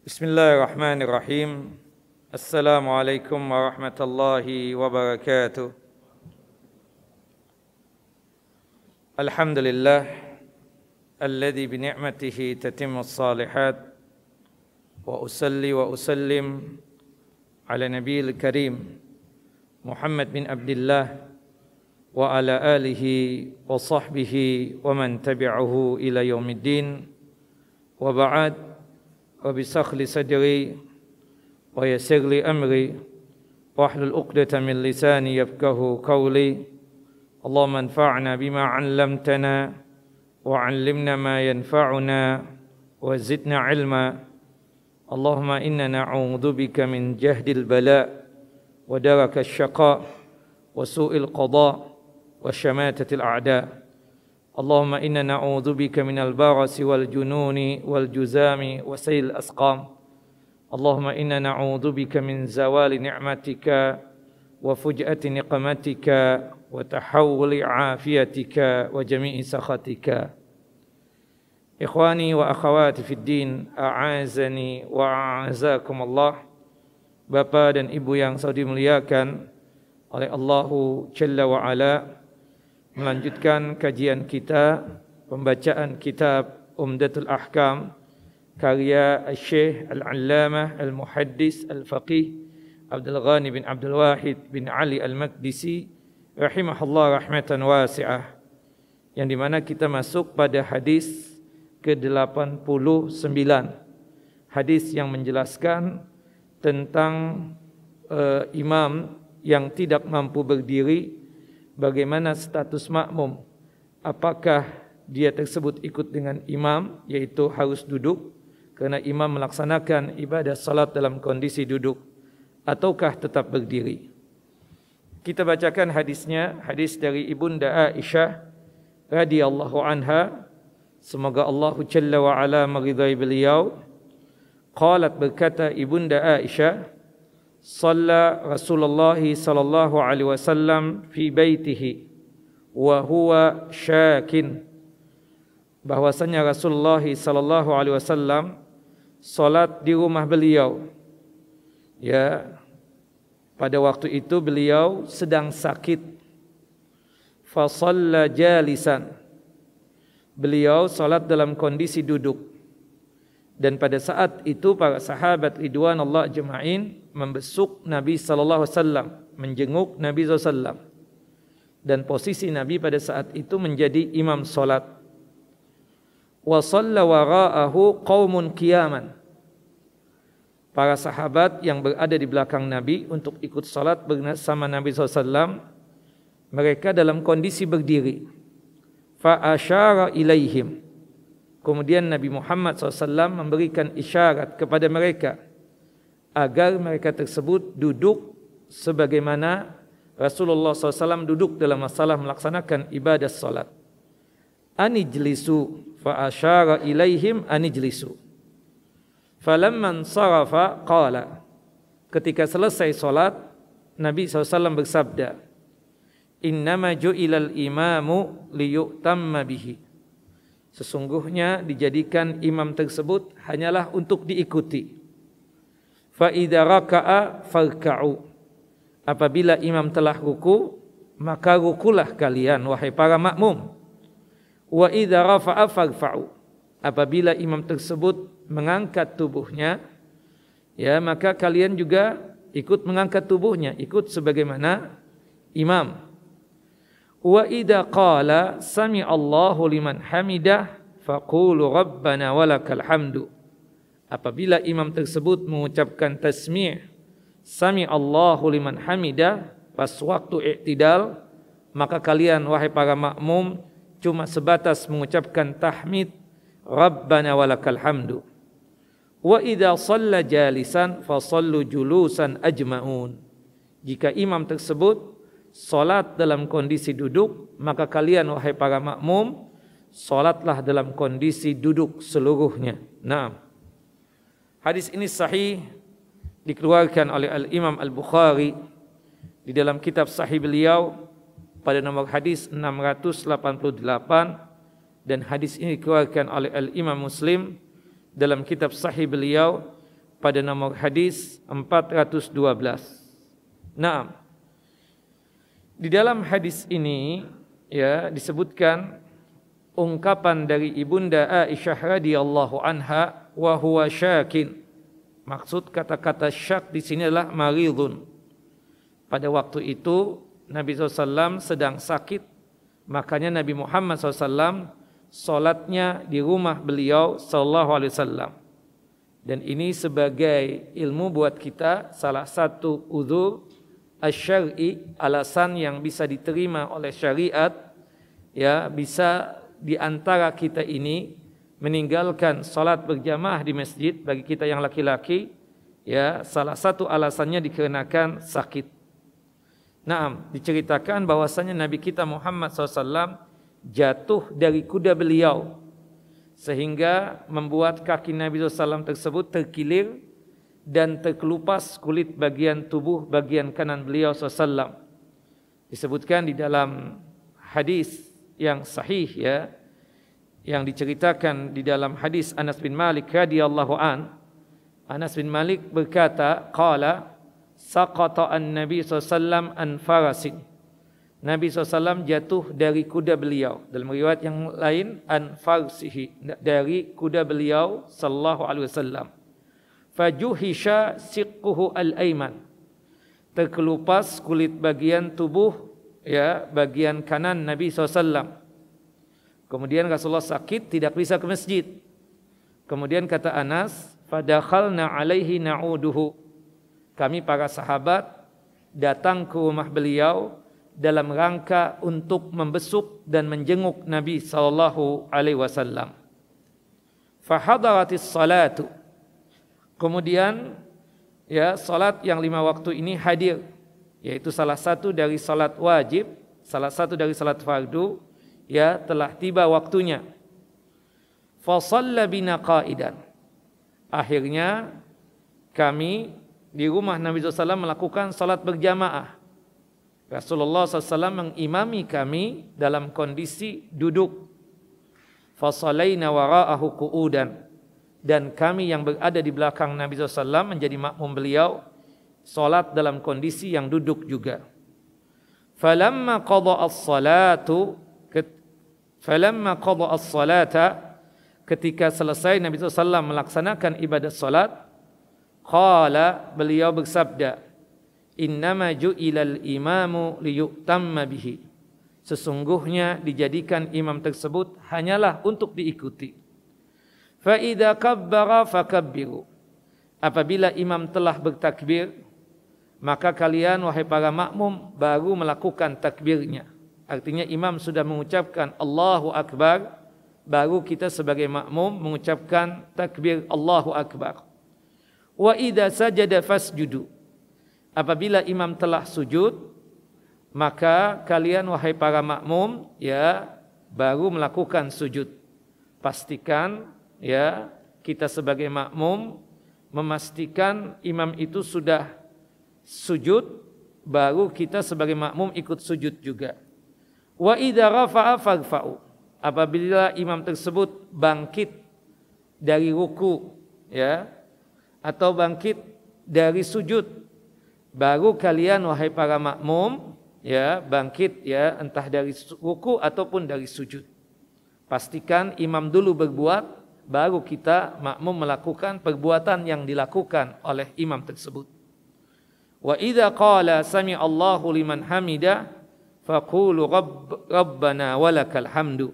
بسم الله الرحمن الرحيم السلام عليكم ورحمة الله وبركاته الحمد لله الذي بنعمته تتم الصالحات وأصلي وأسلم على نبي الكريم محمد بن عبد الله وعلى آله وصحبه ومن تبعه إلى يوم الدين وبعد وبسخ لي صدري ويسر لي أمري واحلل عقدة من لساني يفقه قولي اللهم انفعنا بما علمتنا وعلمنا ما ينفعنا وزدنا علما اللهم إنا نعوذ بك من جهد البلاء ودرك الشقاء وسوء القضاء وشماتة الأعداء اللهم إنا نعوذ بك من البغس والجنون والجزام وسيل الأسقام اللهم إنا نعوذ بك من زوال نعمتك وفجأة نقمتك وتحول عافيتك وجميع سخطك إخواني وأخواتي في الدين أعازني وأعزاكم الله بابا dan Ibu yang saya dimuliakan oleh Allahu Jalla wa Ala melanjutkan kajian kita pembacaan kitab Umdatul Ahkam karya Syekh Al-Allamah Al-Muhaddis Al-Faqih Abdul Ghani bin Abdul Wahid bin Ali Al-Makdisi rahimahullah rahmatan wasi'ah yang di mana kita masuk pada hadis ke-89 hadis yang menjelaskan tentang uh, imam yang tidak mampu berdiri bagaimana status makmum apakah dia tersebut ikut dengan imam yaitu harus duduk kerana imam melaksanakan ibadah salat dalam kondisi duduk ataukah tetap berdiri kita bacakan hadisnya hadis dari ibunda Aisyah radhiyallahu anha semoga Allah jalla wa ala meridai beliau qalat berkata ibunda Aisyah صلى رسول الله صلى الله عليه وسلم في بيته وهو شاكٍ bahwasanya Rasulullah sallallahu alaihi wasallam salat di rumah beliau. Ya. Pada waktu itu beliau sedang sakit. Fa jalisan. Beliau salat dalam kondisi duduk dan pada saat itu para sahabat ridwan Allah jemain membesuk Nabi sallallahu alaihi wasallam, menjenguk Nabi sallallahu Dan posisi Nabi pada saat itu menjadi imam solat. Wa shalla wara'ahu qaumun qiyaman. Para sahabat yang berada di belakang Nabi untuk ikut solat bersama Nabi sallallahu mereka dalam kondisi berdiri. Fa asyara ilaihim Kemudian Nabi Muhammad SAW memberikan isyarat kepada mereka agar mereka tersebut duduk sebagaimana Rasulullah SAW duduk dalam masalah melaksanakan ibadah salat. Anijlisu fa'asyara ilaihim anijlisu. Falamman sarafa qala. Ketika selesai salat, Nabi SAW bersabda, Innama ju'ilal imamu liyuktamma bihi Sesungguhnya dijadikan imam tersebut hanyalah untuk diikuti. Fa raka'a farka'u. Apabila imam telah ruku, maka rukulah kalian wahai para makmum. Wa idza rafa'a farfa'u. Apabila imam tersebut mengangkat tubuhnya, ya maka kalian juga ikut mengangkat tubuhnya, ikut sebagaimana imam. Wa idza qala sami Allahu liman hamidah faqulu rabbana walakal hamdu. Apabila imam tersebut mengucapkan tasmi' sami Allahu liman hamidah pas waktu iktidal maka kalian wahai para makmum cuma sebatas mengucapkan tahmid rabbana walakal hamdu. Wa idza shalla jalisan fa sallu julusan ajmaun. Jika imam tersebut solat dalam kondisi duduk, maka kalian wahai para makmum, solatlah dalam kondisi duduk seluruhnya. Nah Hadis ini sahih dikeluarkan oleh Al Imam Al Bukhari di dalam kitab sahih beliau pada nomor hadis 688 dan hadis ini dikeluarkan oleh Al Imam Muslim dalam kitab sahih beliau pada nomor hadis 412. Nah Di dalam hadis ini ya disebutkan ungkapan dari Ibunda Aisyah radhiyallahu anha wa huwa syakin. Maksud kata-kata syak di sini adalah maridun. Pada waktu itu Nabi SAW sedang sakit, makanya Nabi Muhammad SAW solatnya di rumah beliau saw Dan ini sebagai ilmu buat kita salah satu udur asyari alasan yang bisa diterima oleh syariat ya bisa diantara kita ini meninggalkan salat berjamaah di masjid bagi kita yang laki-laki ya salah satu alasannya dikarenakan sakit. Naam, diceritakan bahwasanya Nabi kita Muhammad SAW jatuh dari kuda beliau sehingga membuat kaki Nabi SAW tersebut terkilir dan terkelupas kulit bagian tubuh bagian kanan beliau sallallahu disebutkan di dalam hadis yang sahih ya yang diceritakan di dalam hadis Anas bin Malik radhiyallahu an Anas bin Malik berkata qala saqata an-nabi sallallahu an farasin Nabi SAW jatuh dari kuda beliau dalam riwayat yang lain an farsihi dari kuda beliau sallallahu alaihi wasallam fajuhisha siqquhu al-aiman terkelupas kulit bagian tubuh ya bagian kanan Nabi SAW kemudian Rasulullah sakit tidak bisa ke masjid kemudian kata Anas fadakhalna alaihi na'uduhu kami para sahabat datang ke rumah beliau dalam rangka untuk membesuk dan menjenguk Nabi sallallahu alaihi wasallam fahadaratis salatu Kemudian ya salat yang lima waktu ini hadir yaitu salah satu dari salat wajib, salah satu dari salat fardu ya telah tiba waktunya. Fasalla bina qaidan. Akhirnya kami di rumah Nabi SAW melakukan salat berjamaah. Rasulullah SAW mengimami kami dalam kondisi duduk. Fasalaina wara'ahu qu'udan dan kami yang berada di belakang Nabi SAW menjadi makmum beliau salat dalam kondisi yang duduk juga. Falamma qada as-salatu falamma qada as-salata ketika selesai Nabi SAW melaksanakan ibadat salat qala beliau bersabda innama ju'ilal imamu liyutamma bihi sesungguhnya dijadikan imam tersebut hanyalah untuk diikuti Fa'idha kabbara fakabbiru. Apabila imam telah bertakbir, maka kalian wahai para makmum baru melakukan takbirnya. Artinya imam sudah mengucapkan Allahu Akbar, baru kita sebagai makmum mengucapkan takbir Allahu Akbar. Wa idza sajada fasjudu. Apabila imam telah sujud, maka kalian wahai para makmum ya baru melakukan sujud. Pastikan ya kita sebagai makmum memastikan imam itu sudah sujud baru kita sebagai makmum ikut sujud juga wa idza apabila imam tersebut bangkit dari ruku ya atau bangkit dari sujud baru kalian wahai para makmum ya bangkit ya entah dari ruku ataupun dari sujud pastikan imam dulu berbuat baru kita makmum melakukan perbuatan yang dilakukan oleh imam tersebut. Wa idza qala sami Allahu liman hamida faqulu rabb, rabbana walakal hamdu.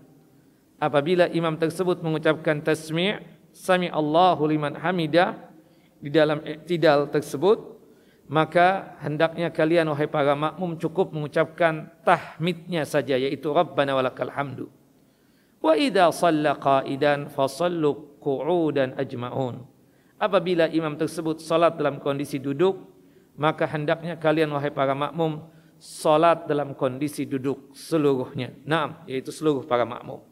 Apabila imam tersebut mengucapkan tasmi' sami Allahu liman hamida di dalam iktidal tersebut maka hendaknya kalian wahai para makmum cukup mengucapkan tahmidnya saja yaitu rabbana walakal hamdu. Wa idza shalla qa'idan fasallu qu'udan ajma'un. Apabila imam tersebut salat dalam kondisi duduk, maka hendaknya kalian wahai para makmum salat dalam kondisi duduk seluruhnya. Naam, yaitu seluruh para makmum.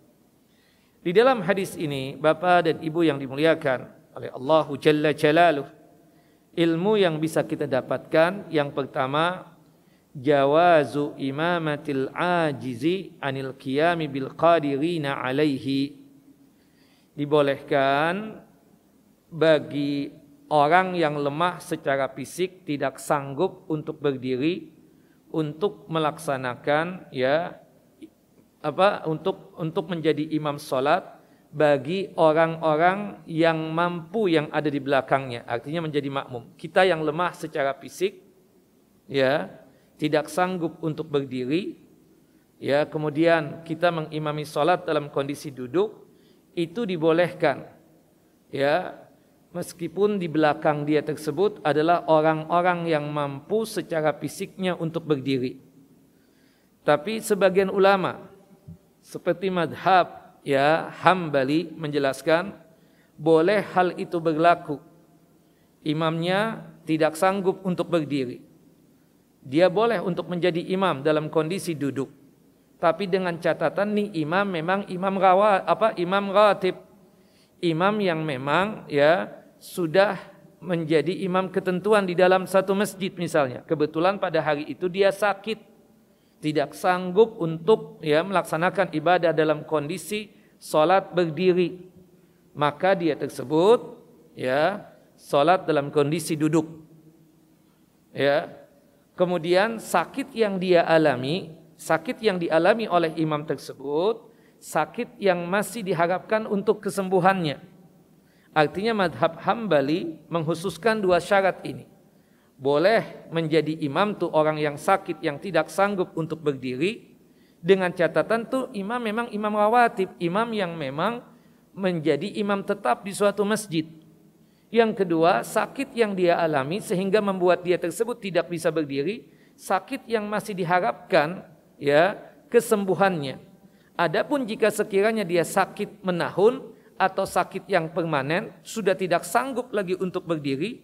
Di dalam hadis ini, Bapak dan Ibu yang dimuliakan oleh Allah Jalla Jalaluh, ilmu yang bisa kita dapatkan yang pertama jawazu imamatil ajizi anil qiyami bil qadirina alaihi dibolehkan bagi orang yang lemah secara fisik tidak sanggup untuk berdiri untuk melaksanakan ya apa untuk untuk menjadi imam salat bagi orang-orang yang mampu yang ada di belakangnya artinya menjadi makmum kita yang lemah secara fisik ya tidak sanggup untuk berdiri, ya kemudian kita mengimami sholat dalam kondisi duduk, itu dibolehkan. Ya, meskipun di belakang dia tersebut adalah orang-orang yang mampu secara fisiknya untuk berdiri. Tapi sebagian ulama seperti madhab ya Hambali menjelaskan boleh hal itu berlaku. Imamnya tidak sanggup untuk berdiri. Dia boleh untuk menjadi imam dalam kondisi duduk. Tapi dengan catatan nih imam memang imam rawa apa imam ratib. Imam yang memang ya sudah menjadi imam ketentuan di dalam satu masjid misalnya. Kebetulan pada hari itu dia sakit, tidak sanggup untuk ya melaksanakan ibadah dalam kondisi salat berdiri. Maka dia tersebut ya salat dalam kondisi duduk. Ya, Kemudian sakit yang dia alami, sakit yang dialami oleh imam tersebut, sakit yang masih diharapkan untuk kesembuhannya. Artinya madhab Hambali menghususkan dua syarat ini. Boleh menjadi imam tuh orang yang sakit yang tidak sanggup untuk berdiri dengan catatan tuh imam memang imam rawatib, imam yang memang menjadi imam tetap di suatu masjid. Yang kedua, sakit yang dia alami sehingga membuat dia tersebut tidak bisa berdiri, sakit yang masih diharapkan ya kesembuhannya. Adapun jika sekiranya dia sakit menahun atau sakit yang permanen sudah tidak sanggup lagi untuk berdiri,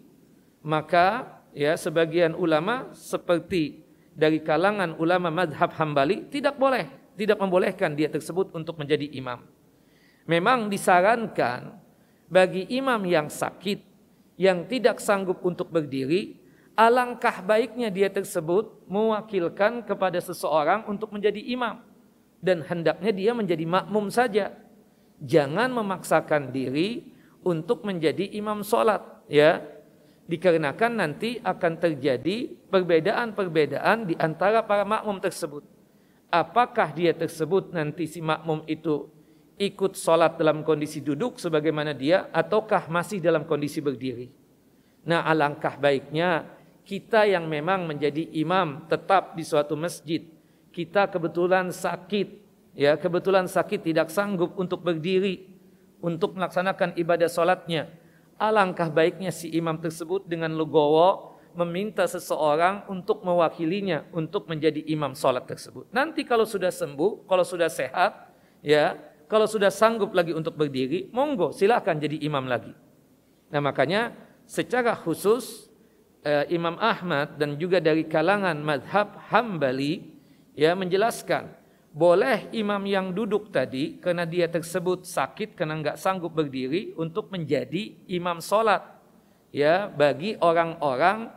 maka ya sebagian ulama seperti dari kalangan ulama madhab Hambali tidak boleh, tidak membolehkan dia tersebut untuk menjadi imam. Memang disarankan bagi imam yang sakit yang tidak sanggup untuk berdiri, alangkah baiknya dia tersebut mewakilkan kepada seseorang untuk menjadi imam dan hendaknya dia menjadi makmum saja. Jangan memaksakan diri untuk menjadi imam sholat ya dikarenakan nanti akan terjadi perbedaan-perbedaan di antara para makmum tersebut. Apakah dia tersebut nanti si makmum itu ikut sholat dalam kondisi duduk sebagaimana dia ataukah masih dalam kondisi berdiri. Nah alangkah baiknya kita yang memang menjadi imam tetap di suatu masjid. Kita kebetulan sakit, ya kebetulan sakit tidak sanggup untuk berdiri, untuk melaksanakan ibadah sholatnya. Alangkah baiknya si imam tersebut dengan legowo meminta seseorang untuk mewakilinya untuk menjadi imam sholat tersebut. Nanti kalau sudah sembuh, kalau sudah sehat, ya kalau sudah sanggup lagi untuk berdiri, monggo silahkan jadi imam lagi. Nah makanya secara khusus eh, Imam Ahmad dan juga dari kalangan madhab Hambali ya menjelaskan boleh imam yang duduk tadi karena dia tersebut sakit karena nggak sanggup berdiri untuk menjadi imam sholat ya bagi orang-orang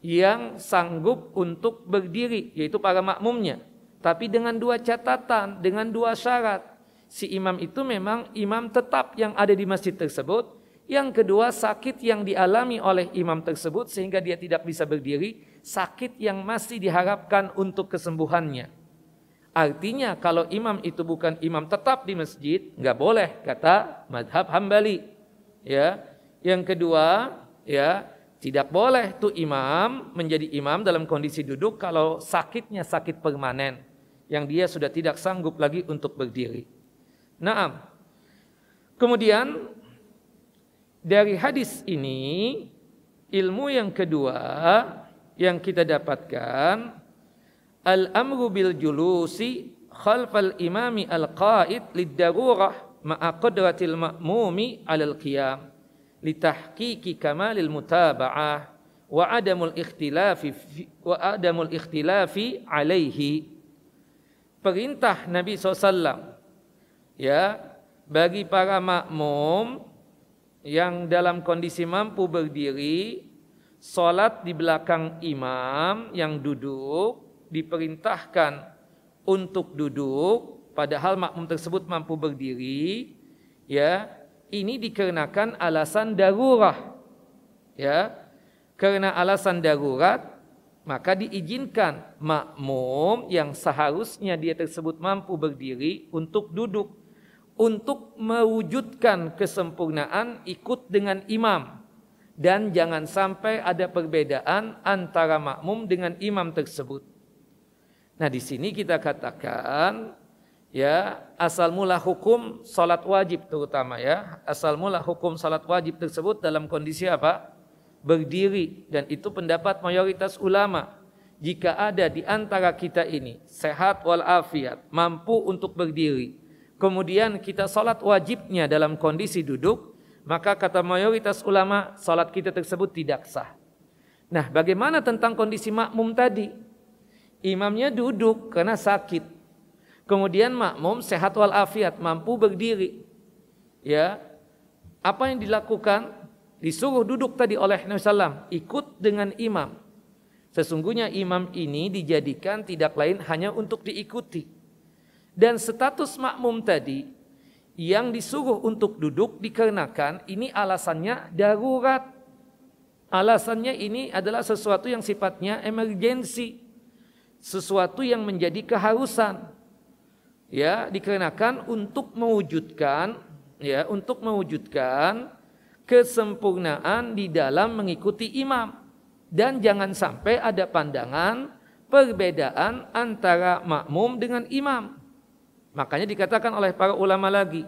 yang sanggup untuk berdiri yaitu para makmumnya tapi dengan dua catatan dengan dua syarat si imam itu memang imam tetap yang ada di masjid tersebut. Yang kedua sakit yang dialami oleh imam tersebut sehingga dia tidak bisa berdiri, sakit yang masih diharapkan untuk kesembuhannya. Artinya kalau imam itu bukan imam tetap di masjid, nggak boleh kata madhab hambali. Ya, yang kedua ya tidak boleh tuh imam menjadi imam dalam kondisi duduk kalau sakitnya sakit permanen yang dia sudah tidak sanggup lagi untuk berdiri. Naam. Kemudian dari hadis ini ilmu yang kedua yang kita dapatkan al-amru bil julusi khalfal imami al-qa'id lid-darurah ma'a qadratil ma'mumi 'alal qiyam litahqiqi kamalil mutaba'ah wa adamul ikhtilafi wa adamul ikhtilafi alaihi perintah Nabi SAW ya bagi para makmum yang dalam kondisi mampu berdiri salat di belakang imam yang duduk diperintahkan untuk duduk padahal makmum tersebut mampu berdiri ya ini dikarenakan alasan darurat ya karena alasan darurat maka diizinkan makmum yang seharusnya dia tersebut mampu berdiri untuk duduk untuk mewujudkan kesempurnaan ikut dengan imam dan jangan sampai ada perbedaan antara makmum dengan imam tersebut. Nah, di sini kita katakan ya asal mula hukum salat wajib terutama ya, asal mula hukum salat wajib tersebut dalam kondisi apa? berdiri dan itu pendapat mayoritas ulama. Jika ada di antara kita ini sehat wal afiat, mampu untuk berdiri, kemudian kita salat wajibnya dalam kondisi duduk, maka kata mayoritas ulama salat kita tersebut tidak sah. Nah, bagaimana tentang kondisi makmum tadi? Imamnya duduk karena sakit. Kemudian makmum sehat wal afiat, mampu berdiri. Ya. Apa yang dilakukan? Disuruh duduk tadi oleh Nabi SAW, ikut dengan imam. Sesungguhnya imam ini dijadikan tidak lain hanya untuk diikuti. Dan status makmum tadi yang disuruh untuk duduk dikarenakan ini alasannya darurat. Alasannya ini adalah sesuatu yang sifatnya emergensi. Sesuatu yang menjadi keharusan. Ya, dikarenakan untuk mewujudkan ya, untuk mewujudkan kesempurnaan di dalam mengikuti imam dan jangan sampai ada pandangan perbedaan antara makmum dengan imam. Makanya dikatakan oleh para ulama lagi,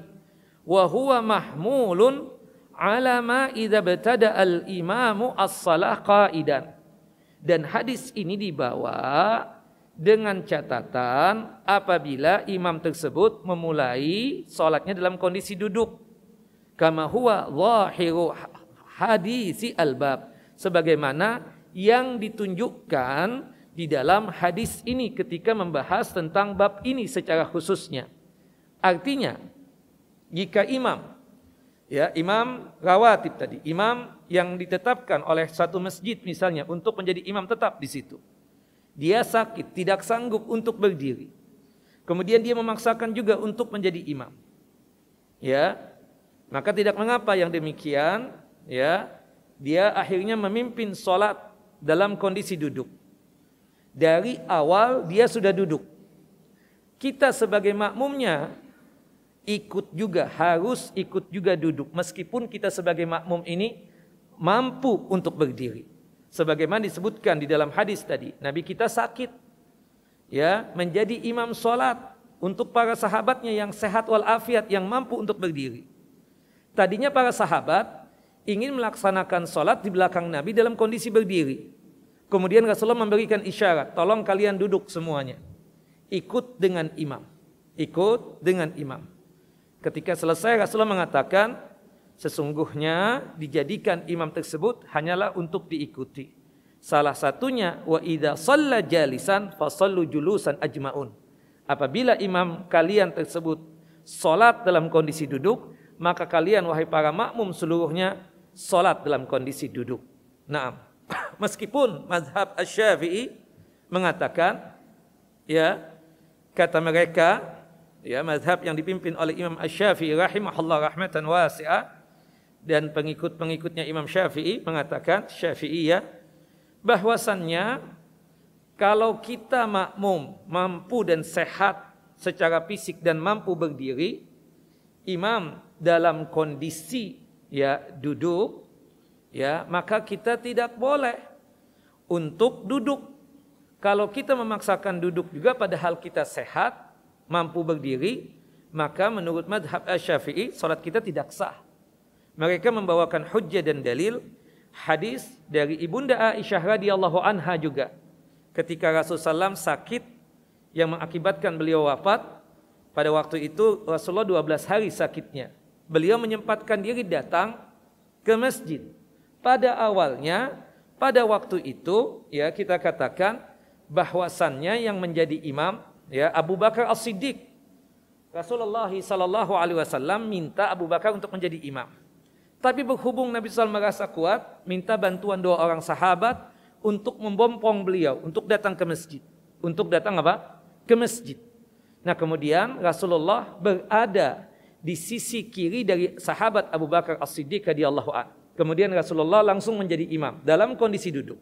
wa huwa mahmulun ala ma idza batada al imamu as-salah qaidan. Dan hadis ini dibawa dengan catatan apabila imam tersebut memulai sholatnya dalam kondisi duduk. Kama huwa zahiru hadisi bab, Sebagaimana yang ditunjukkan di dalam hadis ini ketika membahas tentang bab ini secara khususnya. Artinya, jika imam ya imam rawatib tadi, imam yang ditetapkan oleh satu masjid misalnya untuk menjadi imam tetap di situ. Dia sakit, tidak sanggup untuk berdiri. Kemudian dia memaksakan juga untuk menjadi imam. Ya. Maka tidak mengapa yang demikian, ya. Dia akhirnya memimpin sholat dalam kondisi duduk dari awal dia sudah duduk. Kita sebagai makmumnya ikut juga harus ikut juga duduk meskipun kita sebagai makmum ini mampu untuk berdiri. Sebagaimana disebutkan di dalam hadis tadi, Nabi kita sakit ya, menjadi imam salat untuk para sahabatnya yang sehat wal afiat yang mampu untuk berdiri. Tadinya para sahabat ingin melaksanakan solat di belakang Nabi dalam kondisi berdiri. Kemudian Rasulullah memberikan isyarat, tolong kalian duduk semuanya. Ikut dengan imam. Ikut dengan imam. Ketika selesai Rasulullah mengatakan, sesungguhnya dijadikan imam tersebut hanyalah untuk diikuti. Salah satunya wa idha salla jalisan fasallu julusan ajmaun. Apabila imam kalian tersebut solat dalam kondisi duduk, maka kalian wahai para makmum seluruhnya solat dalam kondisi duduk. Naam. Meskipun mazhab Asy-Syafi'i mengatakan ya kata mereka ya mazhab yang dipimpin oleh Imam Asy-Syafi'i rahimahullah rahmatan wasi'ah dan pengikut-pengikutnya Imam Syafi'i mengatakan ya bahwasannya kalau kita makmum, mampu dan sehat secara fisik dan mampu berdiri, imam dalam kondisi ya duduk ya maka kita tidak boleh untuk duduk. Kalau kita memaksakan duduk juga padahal kita sehat, mampu berdiri, maka menurut madhab asy-syafi'i salat kita tidak sah. Mereka membawakan hujjah dan dalil hadis dari Ibunda Aisyah radhiyallahu anha juga. Ketika Rasulullah SAW sakit yang mengakibatkan beliau wafat, pada waktu itu Rasulullah 12 hari sakitnya. Beliau menyempatkan diri datang ke masjid pada awalnya pada waktu itu ya kita katakan bahwasannya yang menjadi imam ya Abu Bakar As-Siddiq Rasulullah Sallallahu Alaihi Wasallam minta Abu Bakar untuk menjadi imam. Tapi berhubung Nabi SAW merasa kuat, minta bantuan dua orang sahabat untuk membompong beliau, untuk datang ke masjid. Untuk datang apa? Ke masjid. Nah kemudian Rasulullah berada di sisi kiri dari sahabat Abu Bakar As-Siddiq radhiyallahu anhu. Kemudian Rasulullah langsung menjadi imam dalam kondisi duduk.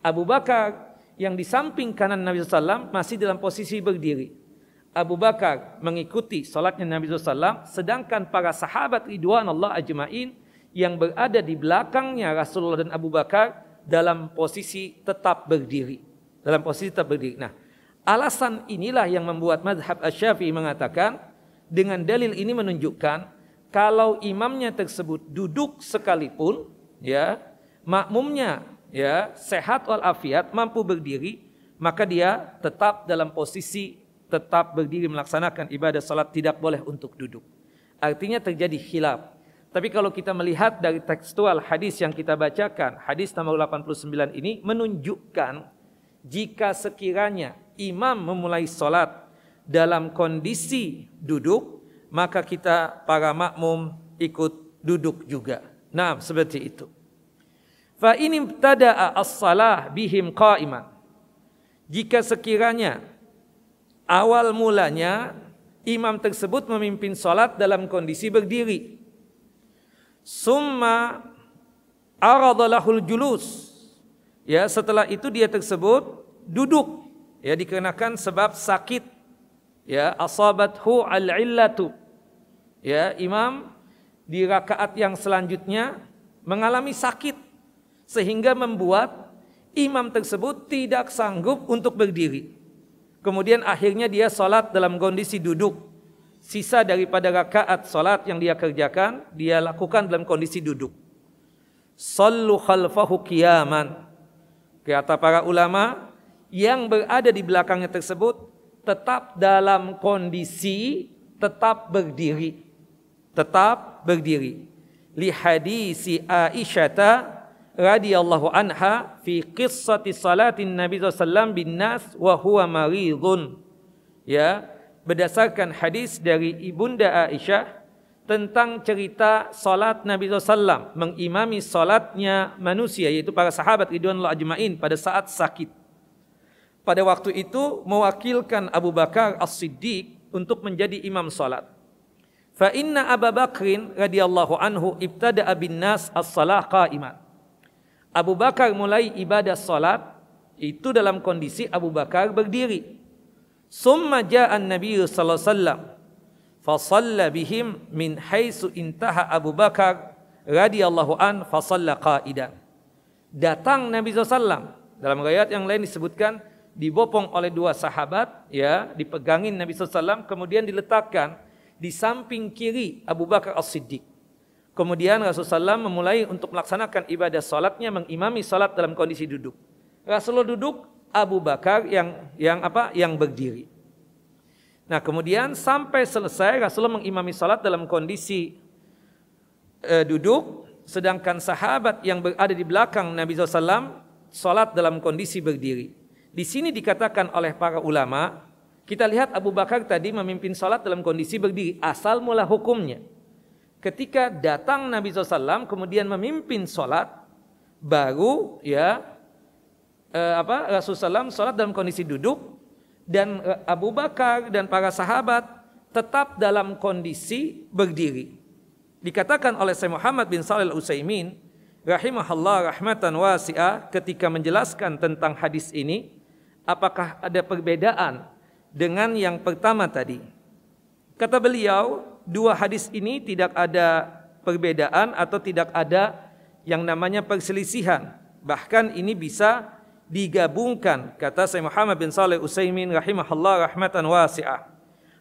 Abu Bakar yang di samping kanan Nabi SAW masih dalam posisi berdiri. Abu Bakar mengikuti solatnya Nabi SAW, sedangkan para sahabat Ridwan Allah Ajmain yang berada di belakangnya Rasulullah dan Abu Bakar dalam posisi tetap berdiri. Dalam posisi tetap berdiri. Nah, alasan inilah yang membuat madhab shafi mengatakan dengan dalil ini menunjukkan kalau imamnya tersebut duduk sekalipun ya makmumnya ya sehat wal afiat mampu berdiri maka dia tetap dalam posisi tetap berdiri melaksanakan ibadah salat tidak boleh untuk duduk artinya terjadi khilaf tapi kalau kita melihat dari tekstual hadis yang kita bacakan hadis nomor 89 ini menunjukkan jika sekiranya imam memulai salat dalam kondisi duduk maka kita para makmum ikut duduk juga. Nah, seperti itu. Fa ini tada'a as-salah bihim qa'iman. Jika sekiranya awal mulanya imam tersebut memimpin salat dalam kondisi berdiri. Summa aradalahul julus. Ya, setelah itu dia tersebut duduk. Ya, dikarenakan sebab sakit. Ya, asabathu al-illatu ya imam di rakaat yang selanjutnya mengalami sakit sehingga membuat imam tersebut tidak sanggup untuk berdiri. Kemudian akhirnya dia sholat dalam kondisi duduk. Sisa daripada rakaat sholat yang dia kerjakan, dia lakukan dalam kondisi duduk. Sallu khalfahu qiyaman. Kata para ulama, yang berada di belakangnya tersebut tetap dalam kondisi tetap berdiri tetap berdiri. Li hadisi Aisyah radhiyallahu anha fi qissati salatin Nabi sallallahu bin nas wa huwa maridun. Ya, berdasarkan hadis dari Ibunda Aisyah tentang cerita salat Nabi SAW mengimami salatnya manusia yaitu para sahabat ridwanullah ajmain pada saat sakit. Pada waktu itu mewakilkan Abu Bakar As-Siddiq untuk menjadi imam salat. Fa inna Abu Bakrin radhiyallahu anhu ibtada bin nas as-salah qa'iman. Abu Bakar mulai ibadah salat itu dalam kondisi Abu Bakar berdiri. Summa ja'a Nabi sallallahu alaihi wasallam fa shalla bihim min haitsu intaha Abu Bakar radhiyallahu an fa shalla qa'idan. Datang Nabi SAW dalam riwayat yang lain disebutkan dibopong oleh dua sahabat ya dipegangin Nabi SAW kemudian diletakkan di samping kiri Abu Bakar As-Siddiq. Kemudian Rasulullah SAW memulai untuk melaksanakan ibadah salatnya mengimami salat dalam kondisi duduk. Rasulullah duduk, Abu Bakar yang yang apa? yang berdiri. Nah, kemudian sampai selesai Rasulullah mengimami salat dalam kondisi e, duduk, sedangkan sahabat yang berada di belakang Nabi SAW salat dalam kondisi berdiri. Di sini dikatakan oleh para ulama kita lihat Abu Bakar tadi memimpin sholat dalam kondisi berdiri. Asal mula hukumnya. Ketika datang Nabi SAW kemudian memimpin sholat. Baru ya eh, apa Rasulullah SAW sholat dalam kondisi duduk. Dan eh, Abu Bakar dan para sahabat tetap dalam kondisi berdiri. Dikatakan oleh Sayyid Muhammad bin Salil Al-Utsaimin rahimahullah rahmatan wasi'ah ketika menjelaskan tentang hadis ini, apakah ada perbedaan dengan yang pertama tadi. Kata beliau, dua hadis ini tidak ada perbedaan atau tidak ada yang namanya perselisihan. Bahkan ini bisa digabungkan kata Syekh Muhammad bin Saleh Usaimin rahimahullah rahmatan wasi'ah.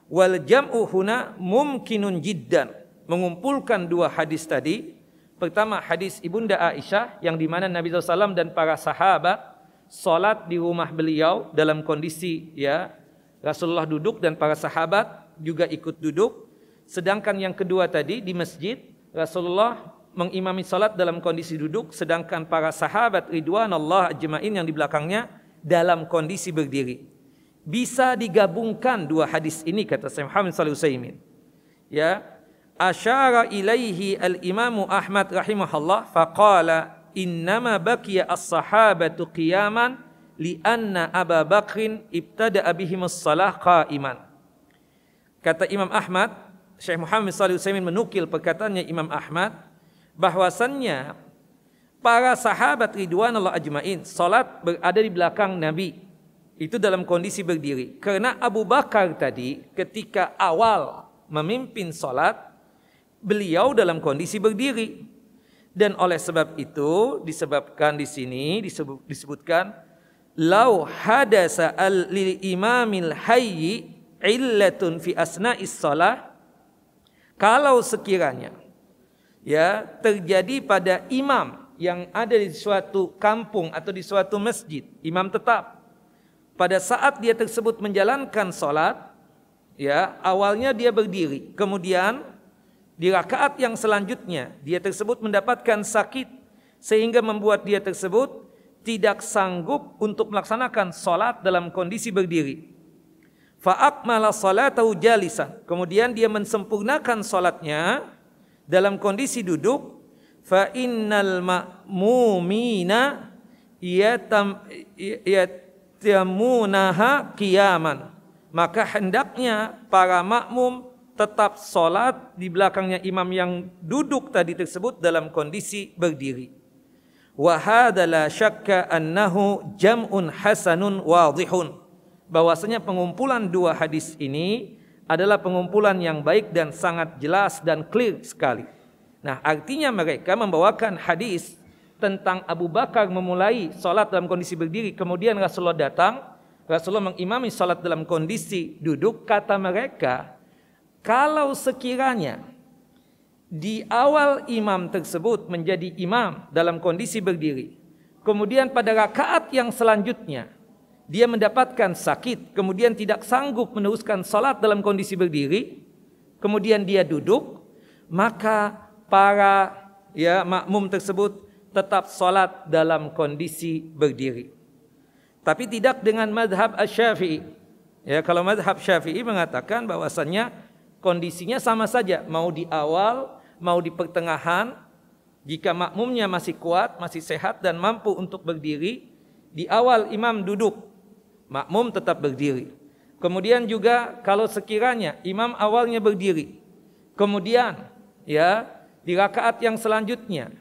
Wal jam'u huna mumkinun jiddan. Mengumpulkan dua hadis tadi. Pertama hadis Ibunda Aisyah yang di mana Nabi SAW dan para sahabat salat di rumah beliau dalam kondisi ya Rasulullah duduk dan para sahabat juga ikut duduk. Sedangkan yang kedua tadi di masjid, Rasulullah mengimami salat dalam kondisi duduk sedangkan para sahabat allah ajmain yang di belakangnya dalam kondisi berdiri. Bisa digabungkan dua hadis ini kata Syekh Muhammad Shalih Utsaimin. Ya, asyara ilaihi al-Imam Ahmad rahimahullah faqala innama baqiya as-sahabatu qiyaman li'anna Aba Bakrin ibtada abihimus salah qa'iman. Kata Imam Ahmad, Syekh Muhammad Salih Usaimin menukil perkataannya Imam Ahmad, bahwasannya para sahabat Ridwan Allah ajmain salat berada di belakang Nabi itu dalam kondisi berdiri karena Abu Bakar tadi ketika awal memimpin salat beliau dalam kondisi berdiri dan oleh sebab itu disebabkan di sini disebut, disebutkan Lau hadasa al lil imamil hayyi illatun fi asna'is shalah kalau sekiranya ya terjadi pada imam yang ada di suatu kampung atau di suatu masjid, imam tetap pada saat dia tersebut menjalankan sholat, ya awalnya dia berdiri, kemudian di rakaat yang selanjutnya dia tersebut mendapatkan sakit sehingga membuat dia tersebut tidak sanggup untuk melaksanakan salat dalam kondisi berdiri. Fa'akmala atau jalisan. Kemudian dia mensempurnakan salatnya dalam kondisi duduk. Fa innal ma'mumina yatam yatamunaha qiyaman. Maka hendaknya para makmum tetap salat di belakangnya imam yang duduk tadi tersebut dalam kondisi berdiri. Wa hadala syakka annahu jam'un hasanun wadihun. Bahwasanya pengumpulan dua hadis ini adalah pengumpulan yang baik dan sangat jelas dan clear sekali. Nah, artinya mereka membawakan hadis tentang Abu Bakar memulai salat dalam kondisi berdiri, kemudian Rasulullah datang, Rasulullah mengimami salat dalam kondisi duduk, kata mereka, kalau sekiranya di awal imam tersebut menjadi imam dalam kondisi berdiri. Kemudian pada rakaat yang selanjutnya dia mendapatkan sakit, kemudian tidak sanggup meneruskan salat dalam kondisi berdiri, kemudian dia duduk, maka para ya makmum tersebut tetap salat dalam kondisi berdiri. Tapi tidak dengan madhab asy-Syafi'i. Ya, kalau madhab Syafi'i mengatakan bahwasannya kondisinya sama saja, mau di awal mau di pertengahan, jika makmumnya masih kuat, masih sehat dan mampu untuk berdiri, di awal imam duduk, makmum tetap berdiri. Kemudian juga kalau sekiranya imam awalnya berdiri, kemudian ya di rakaat yang selanjutnya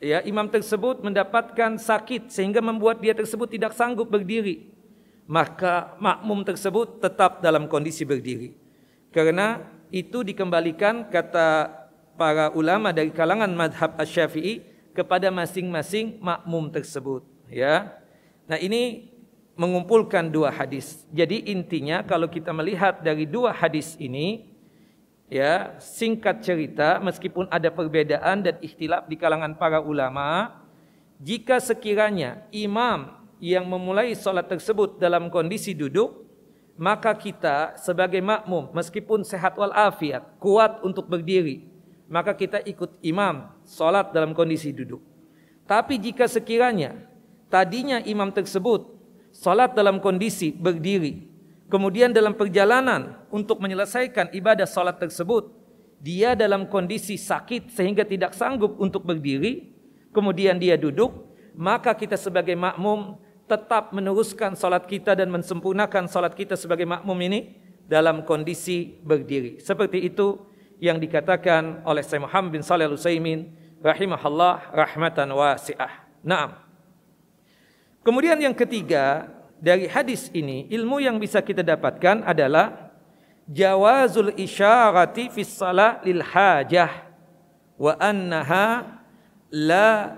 ya imam tersebut mendapatkan sakit sehingga membuat dia tersebut tidak sanggup berdiri, maka makmum tersebut tetap dalam kondisi berdiri. Karena itu dikembalikan kata para ulama dari kalangan madhab asy-syafi'i kepada masing-masing makmum tersebut ya nah ini mengumpulkan dua hadis jadi intinya kalau kita melihat dari dua hadis ini ya singkat cerita meskipun ada perbedaan dan ikhtilaf di kalangan para ulama jika sekiranya imam yang memulai sholat tersebut dalam kondisi duduk maka kita sebagai makmum meskipun sehat wal afiat kuat untuk berdiri maka kita ikut imam salat dalam kondisi duduk. Tapi jika sekiranya tadinya imam tersebut salat dalam kondisi berdiri, kemudian dalam perjalanan untuk menyelesaikan ibadah salat tersebut, dia dalam kondisi sakit sehingga tidak sanggup untuk berdiri, kemudian dia duduk, maka kita sebagai makmum tetap meneruskan salat kita dan mensempurnakan salat kita sebagai makmum ini dalam kondisi berdiri. Seperti itu yang dikatakan oleh Syekh Muhammad bin Shalih Al-Utsaimin rahimahullah rahmatan wasi'ah. Naam. Kemudian yang ketiga dari hadis ini ilmu yang bisa kita dapatkan adalah jawazul isyarati fis lil hajah wa annaha la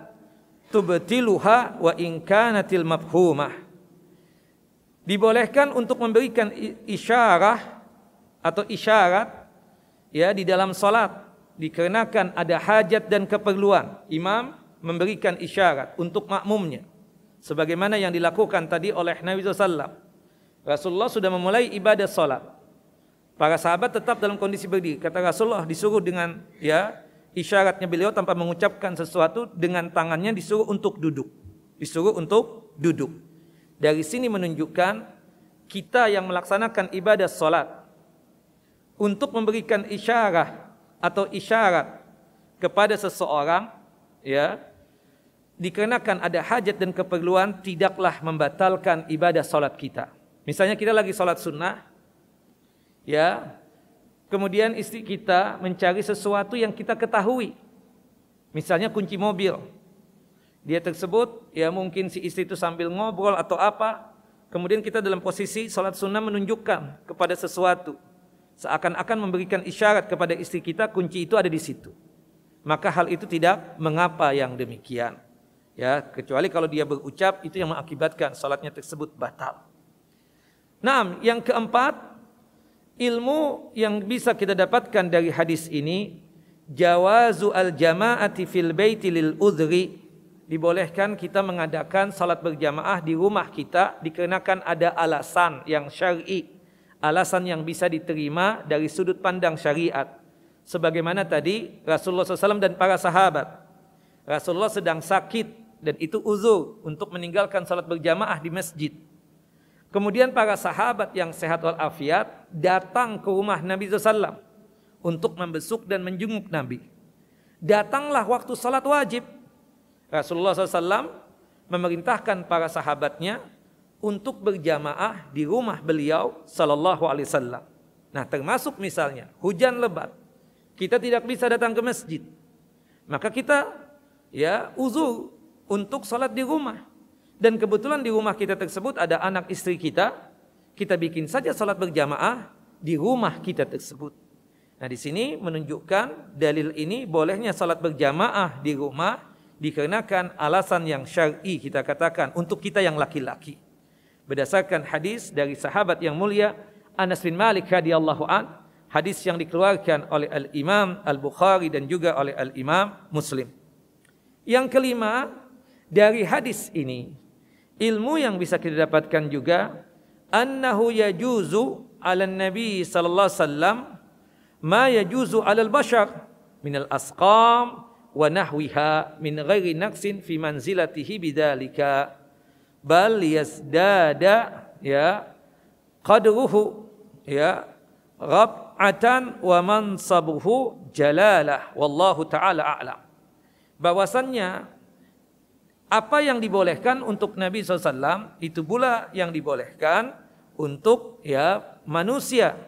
tubtiluha wa in kanatil mafhumah. Dibolehkan untuk memberikan isyarah atau isyarat ya di dalam salat dikarenakan ada hajat dan keperluan. Imam memberikan isyarat untuk makmumnya. Sebagaimana yang dilakukan tadi oleh Nabi SAW. Rasulullah sudah memulai ibadah salat. Para sahabat tetap dalam kondisi berdiri. Kata Rasulullah disuruh dengan ya isyaratnya beliau tanpa mengucapkan sesuatu dengan tangannya disuruh untuk duduk. Disuruh untuk duduk. Dari sini menunjukkan kita yang melaksanakan ibadah salat untuk memberikan isyarah atau isyarat kepada seseorang ya dikarenakan ada hajat dan keperluan tidaklah membatalkan ibadah salat kita. Misalnya kita lagi salat sunnah ya kemudian istri kita mencari sesuatu yang kita ketahui. Misalnya kunci mobil. Dia tersebut ya mungkin si istri itu sambil ngobrol atau apa Kemudian kita dalam posisi sholat sunnah menunjukkan kepada sesuatu. Seakan-akan memberikan isyarat kepada istri kita kunci itu ada di situ. Maka hal itu tidak mengapa yang demikian. Ya, kecuali kalau dia berucap itu yang mengakibatkan salatnya tersebut batal. Nah, yang keempat, ilmu yang bisa kita dapatkan dari hadis ini jawazu al jamaati fil baiti lil udhri dibolehkan kita mengadakan salat berjamaah di rumah kita dikarenakan ada alasan yang syar'i alasan yang bisa diterima dari sudut pandang syariat. Sebagaimana tadi Rasulullah SAW dan para sahabat. Rasulullah sedang sakit dan itu uzur untuk meninggalkan salat berjamaah di masjid. Kemudian para sahabat yang sehat walafiat datang ke rumah Nabi SAW untuk membesuk dan menjenguk Nabi. Datanglah waktu salat wajib. Rasulullah SAW memerintahkan para sahabatnya untuk berjamaah di rumah beliau sallallahu alaihi wasallam. Nah, termasuk misalnya hujan lebat, kita tidak bisa datang ke masjid. Maka kita ya uzur untuk sholat di rumah. Dan kebetulan di rumah kita tersebut ada anak istri kita, kita bikin saja sholat berjamaah di rumah kita tersebut. Nah di sini menunjukkan dalil ini bolehnya sholat berjamaah di rumah dikarenakan alasan yang syar'i kita katakan untuk kita yang laki-laki berdasarkan hadis dari sahabat yang mulia Anas bin Malik radhiyallahu an hadis yang dikeluarkan oleh Al Imam Al Bukhari dan juga oleh Al Imam Muslim. Yang kelima dari hadis ini ilmu yang bisa kita dapatkan juga annahu yajuzu 'ala nabi sallallahu alaihi wasallam ma yajuzu 'ala al-bashar min al-asqam wa nahwiha min ghairi naqsin fi manzilatihi bidzalika bal yasdada ya qadruhu ya rab'atan wa mansabuhu jalalah wallahu taala a'lam bahwasannya apa yang dibolehkan untuk Nabi SAW itu pula yang dibolehkan untuk ya manusia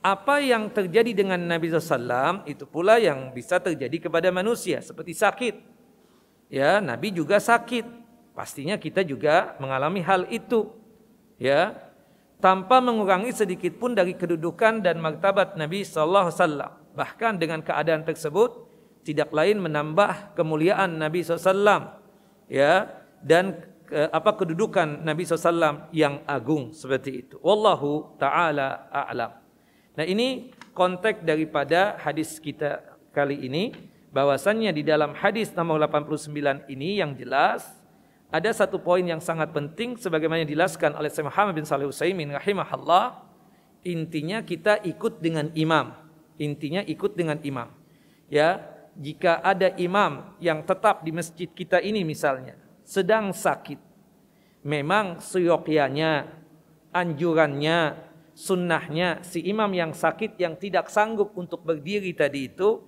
apa yang terjadi dengan Nabi SAW itu pula yang bisa terjadi kepada manusia seperti sakit ya Nabi juga sakit Pastinya kita juga mengalami hal itu. Ya, tanpa mengurangi sedikit pun dari kedudukan dan martabat Nabi sallallahu alaihi wasallam. Bahkan dengan keadaan tersebut tidak lain menambah kemuliaan Nabi sallallahu alaihi wasallam ya dan ke, apa kedudukan Nabi sallallahu alaihi wasallam yang agung seperti itu. Wallahu taala a'lam. Nah ini konteks daripada hadis kita kali ini bahwasannya di dalam hadis nomor 89 ini yang jelas ada satu poin yang sangat penting sebagaimana dijelaskan oleh Syekh Muhammad bin Saleh Utsaimin rahimahullah, intinya kita ikut dengan imam. Intinya ikut dengan imam. Ya, jika ada imam yang tetap di masjid kita ini misalnya sedang sakit, memang seyogyanya, anjurannya, sunnahnya si imam yang sakit yang tidak sanggup untuk berdiri tadi itu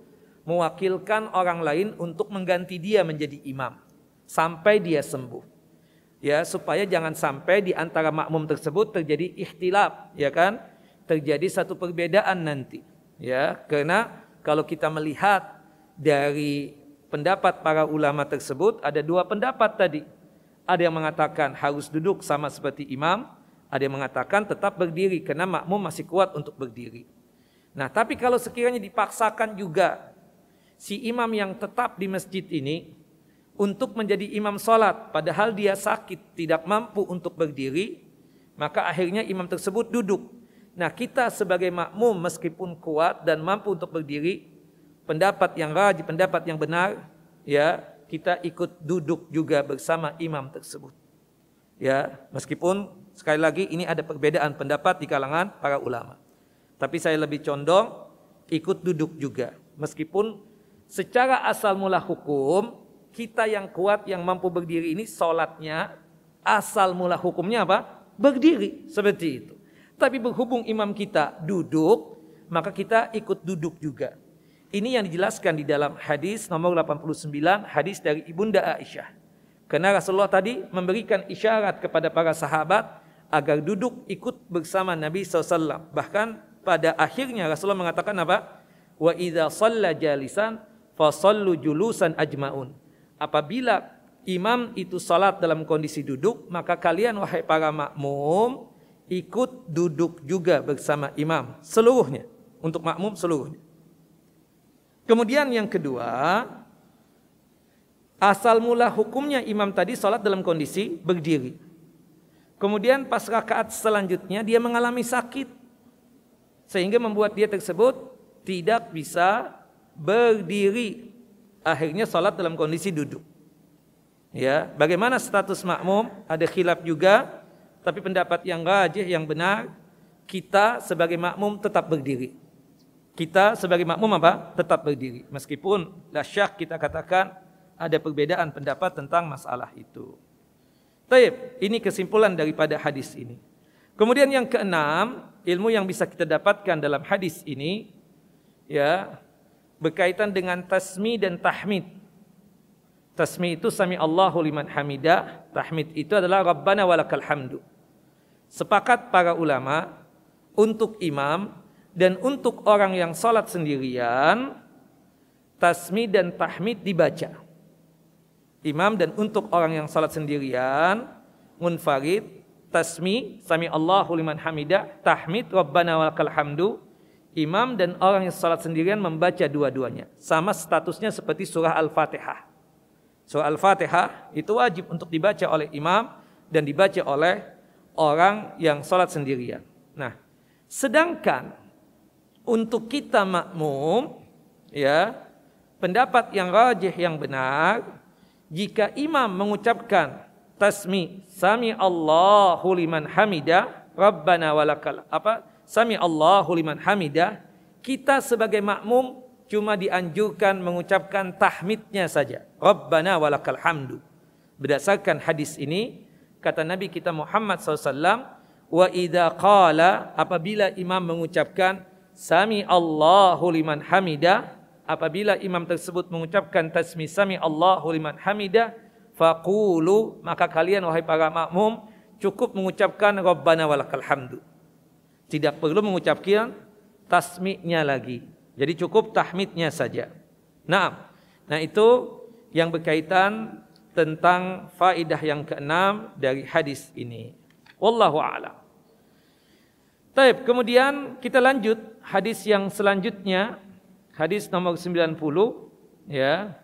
mewakilkan orang lain untuk mengganti dia menjadi imam sampai dia sembuh. Ya, supaya jangan sampai di antara makmum tersebut terjadi ikhtilaf, ya kan? Terjadi satu perbedaan nanti. Ya, karena kalau kita melihat dari pendapat para ulama tersebut ada dua pendapat tadi. Ada yang mengatakan harus duduk sama seperti imam, ada yang mengatakan tetap berdiri karena makmum masih kuat untuk berdiri. Nah, tapi kalau sekiranya dipaksakan juga si imam yang tetap di masjid ini untuk menjadi imam sholat padahal dia sakit tidak mampu untuk berdiri maka akhirnya imam tersebut duduk nah kita sebagai makmum meskipun kuat dan mampu untuk berdiri pendapat yang rajin pendapat yang benar ya kita ikut duduk juga bersama imam tersebut ya meskipun sekali lagi ini ada perbedaan pendapat di kalangan para ulama tapi saya lebih condong ikut duduk juga meskipun secara asal mula hukum kita yang kuat yang mampu berdiri ini sholatnya asal mula hukumnya apa? Berdiri seperti itu. Tapi berhubung imam kita duduk, maka kita ikut duduk juga. Ini yang dijelaskan di dalam hadis nomor 89, hadis dari Ibunda Aisyah. Karena Rasulullah tadi memberikan isyarat kepada para sahabat agar duduk ikut bersama Nabi SAW. Bahkan pada akhirnya Rasulullah mengatakan apa? Wa idza shalla jalisan fasallu julusan ajmaun apabila imam itu salat dalam kondisi duduk, maka kalian wahai para makmum ikut duduk juga bersama imam seluruhnya untuk makmum seluruhnya. Kemudian yang kedua, asal mula hukumnya imam tadi salat dalam kondisi berdiri. Kemudian pas rakaat selanjutnya dia mengalami sakit sehingga membuat dia tersebut tidak bisa berdiri akhirnya sholat dalam kondisi duduk. Ya, bagaimana status makmum? Ada khilaf juga, tapi pendapat yang rajih yang benar kita sebagai makmum tetap berdiri. Kita sebagai makmum apa? Tetap berdiri. Meskipun dahsyat kita katakan ada perbedaan pendapat tentang masalah itu. Taib, ini kesimpulan daripada hadis ini. Kemudian yang keenam, ilmu yang bisa kita dapatkan dalam hadis ini ya berkaitan dengan tasmi dan tahmid. Tasmi itu sami Allahu liman hamidah, tahmid itu adalah rabbana walakal hamdu. Sepakat para ulama untuk imam dan untuk orang yang salat sendirian tasmi dan tahmid dibaca. Imam dan untuk orang yang salat sendirian munfarid tasmi sami Allahu liman hamidah tahmid rabbana walakal hamdu Imam dan orang yang salat sendirian membaca dua-duanya. Sama statusnya seperti surah Al-Fatihah. Surah Al-Fatihah itu wajib untuk dibaca oleh imam dan dibaca oleh orang yang salat sendirian. Nah, sedangkan untuk kita makmum ya, pendapat yang rajih yang benar jika imam mengucapkan tasmi sami Allahu liman hamida rabbana walakal apa sami Allahu liman hamidah, kita sebagai makmum cuma dianjurkan mengucapkan tahmidnya saja. Rabbana walakal hamdu. Berdasarkan hadis ini, kata Nabi kita Muhammad SAW, wa idha qala apabila imam mengucapkan sami Allahu liman hamidah, apabila imam tersebut mengucapkan tasmi sami Allahu liman hamidah, faqulu maka kalian wahai para makmum cukup mengucapkan rabbana walakal hamdu. Tidak perlu mengucapkan tasmi'nya lagi. Jadi cukup tahmidnya saja. Nah, nah itu yang berkaitan tentang faidah yang keenam dari hadis ini. Wallahu a'lam. Taib, kemudian kita lanjut hadis yang selanjutnya, hadis nomor 90 ya.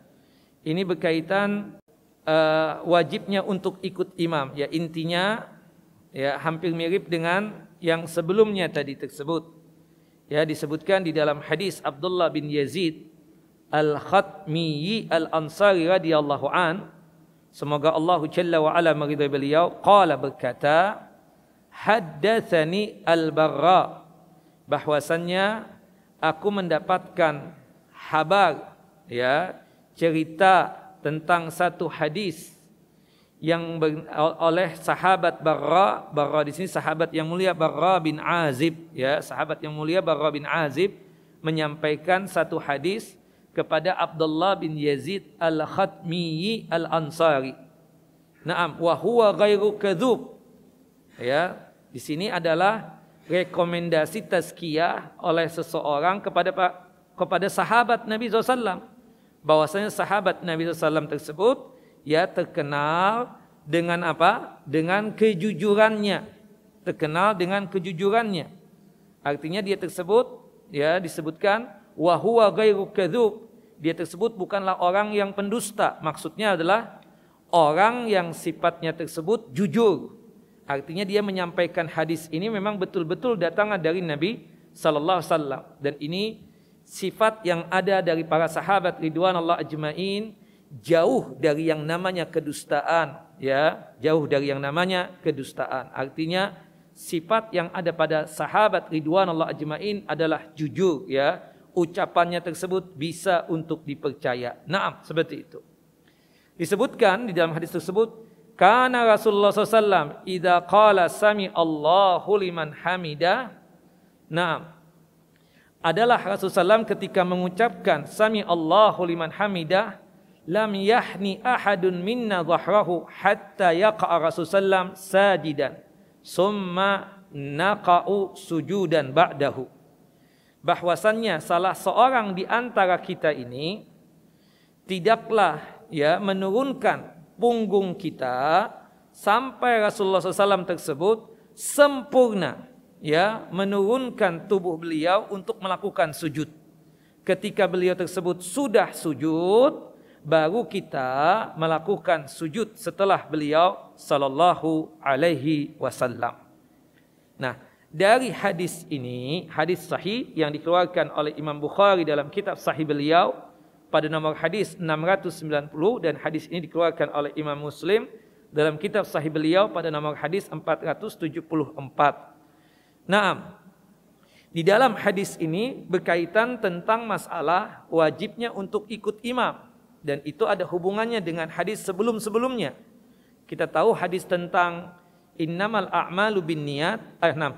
Ini berkaitan uh, wajibnya untuk ikut imam. Ya intinya ya hampir mirip dengan yang sebelumnya tadi tersebut. Ya disebutkan di dalam hadis Abdullah bin Yazid Al-Khatmiyi Al-Ansari radhiyallahu an semoga Allah Jalla wa ala meridai beliau qala berkata haddatsani Al-Barra bahwasannya aku mendapatkan habar ya cerita tentang satu hadis yang oleh sahabat Barra, Barra di sini sahabat yang mulia Barra bin Azib, ya, sahabat yang mulia Barra bin Azib menyampaikan satu hadis kepada Abdullah bin Yazid Al-Khatmi Al-Ansari. Naam, wa huwa ghairu kadzub. Ya, di sini adalah rekomendasi tazkiyah oleh seseorang kepada kepada sahabat Nabi SAW. Bahwasanya sahabat Nabi SAW tersebut ya terkenal dengan apa? Dengan kejujurannya. Terkenal dengan kejujurannya. Artinya dia tersebut ya disebutkan wa huwa ghairu Dia tersebut bukanlah orang yang pendusta. Maksudnya adalah orang yang sifatnya tersebut jujur. Artinya dia menyampaikan hadis ini memang betul-betul datang dari Nabi sallallahu alaihi wasallam dan ini sifat yang ada dari para sahabat ridwan Allah ajmain jauh dari yang namanya kedustaan ya jauh dari yang namanya kedustaan artinya sifat yang ada pada sahabat ridwan Allah ajmain adalah jujur ya ucapannya tersebut bisa untuk dipercaya nah seperti itu disebutkan di dalam hadis tersebut karena Rasulullah SAW idha qala sami Allahu liman hamida nah adalah Rasulullah SAW ketika mengucapkan sami Allahu liman hamidah lam yahni ahadun minna dhahrahu hatta yaqa'a Rasulullah sajidan summa naqa'u sujudan ba'dahu bahwasannya salah seorang di antara kita ini tidaklah ya menurunkan punggung kita sampai Rasulullah SAW tersebut sempurna ya menurunkan tubuh beliau untuk melakukan sujud ketika beliau tersebut sudah sujud baru kita melakukan sujud setelah beliau sallallahu alaihi wasallam. Nah, dari hadis ini, hadis sahih yang dikeluarkan oleh Imam Bukhari dalam kitab sahih beliau pada nomor hadis 690 dan hadis ini dikeluarkan oleh Imam Muslim dalam kitab sahih beliau pada nomor hadis 474. Naam. Di dalam hadis ini berkaitan tentang masalah wajibnya untuk ikut imam dan itu ada hubungannya dengan hadis sebelum-sebelumnya. Kita tahu hadis tentang innamal a'malu binniyat, eh, nah,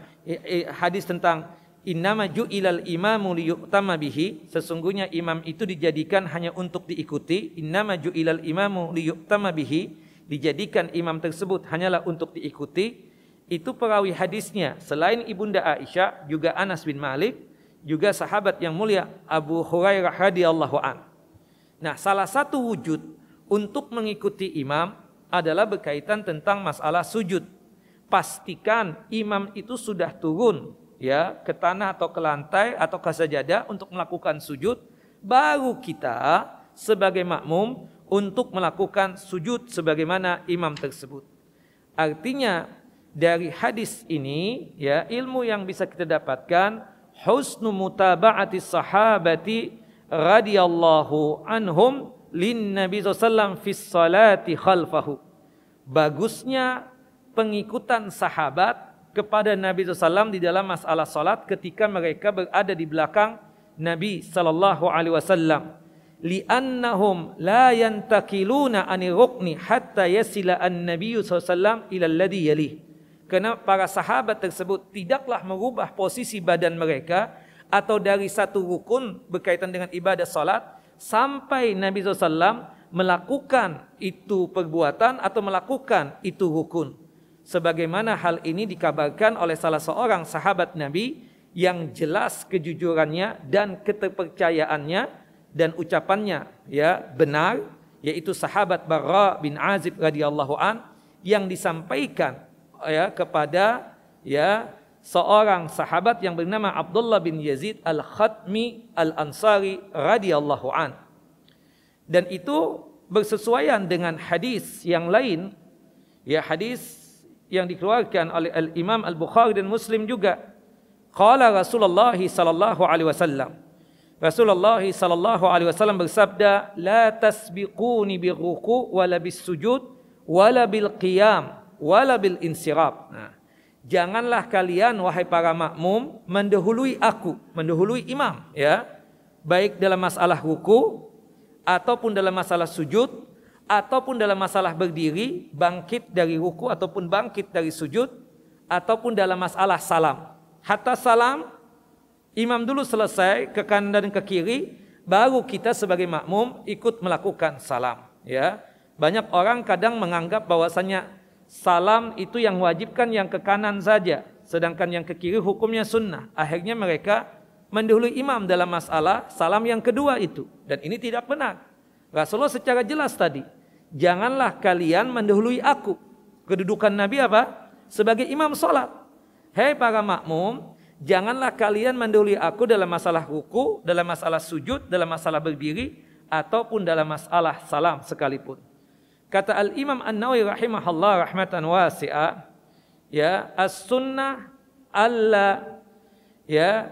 hadis tentang innama ju'ilal imamu liyuktama bihi, sesungguhnya imam itu dijadikan hanya untuk diikuti, innama ju'ilal imamu liyuktama bihi, dijadikan imam tersebut hanyalah untuk diikuti. Itu perawi hadisnya selain Ibunda Aisyah juga Anas bin Malik juga sahabat yang mulia Abu Hurairah radhiyallahu anhu. Nah, salah satu wujud untuk mengikuti imam adalah berkaitan tentang masalah sujud. Pastikan imam itu sudah turun ya ke tanah atau ke lantai atau ke sajadah untuk melakukan sujud, baru kita sebagai makmum untuk melakukan sujud sebagaimana imam tersebut. Artinya dari hadis ini ya ilmu yang bisa kita dapatkan husnu mutaba'ati sahabati radhiyallahu anhum lin nabi sallam fi salati khalfahu bagusnya pengikutan sahabat kepada nabi sallam di dalam masalah salat ketika mereka berada di belakang nabi sallallahu alaihi wasallam li annahum la yantakiluna ani rukni hatta yasila an nabi sallam ila alladhi yalih kerana para sahabat tersebut tidaklah merubah posisi badan mereka atau dari satu rukun berkaitan dengan ibadah salat sampai Nabi SAW melakukan itu perbuatan atau melakukan itu rukun. Sebagaimana hal ini dikabarkan oleh salah seorang sahabat Nabi yang jelas kejujurannya dan keterpercayaannya dan ucapannya ya benar yaitu sahabat Barra bin Azib radhiyallahu an yang disampaikan ya kepada ya seorang sahabat yang bernama Abdullah bin Yazid Al-Khatmi Al-Ansari radhiyallahu an. Dan itu bersesuaian dengan hadis yang lain, ya hadis yang dikeluarkan oleh Al-Imam Al-Bukhari dan Muslim juga. Qala Rasulullah sallallahu alaihi wasallam. Rasulullah sallallahu alaihi wasallam bersabda, "La tasbiquni bi ruku' wala bis sujud wala bil qiyam wala bil insirab." Nah. janganlah kalian wahai para makmum mendahului aku, mendahului imam ya. Baik dalam masalah ruku ataupun dalam masalah sujud ataupun dalam masalah berdiri, bangkit dari ruku ataupun bangkit dari sujud ataupun dalam masalah salam. Hatta salam imam dulu selesai ke kanan dan ke kiri baru kita sebagai makmum ikut melakukan salam ya. Banyak orang kadang menganggap bahwasanya salam itu yang wajibkan yang ke kanan saja, sedangkan yang ke kiri hukumnya sunnah. Akhirnya mereka mendahului imam dalam masalah salam yang kedua itu, dan ini tidak benar. Rasulullah secara jelas tadi, janganlah kalian mendahului aku. Kedudukan Nabi apa? Sebagai imam sholat. Hei para makmum, janganlah kalian mendahului aku dalam masalah ruku, dalam masalah sujud, dalam masalah berdiri, ataupun dalam masalah salam sekalipun. Kata Al-Imam An-Nawawi rahimahullah rahmatan wasi'a, ya, as-sunnah alla ya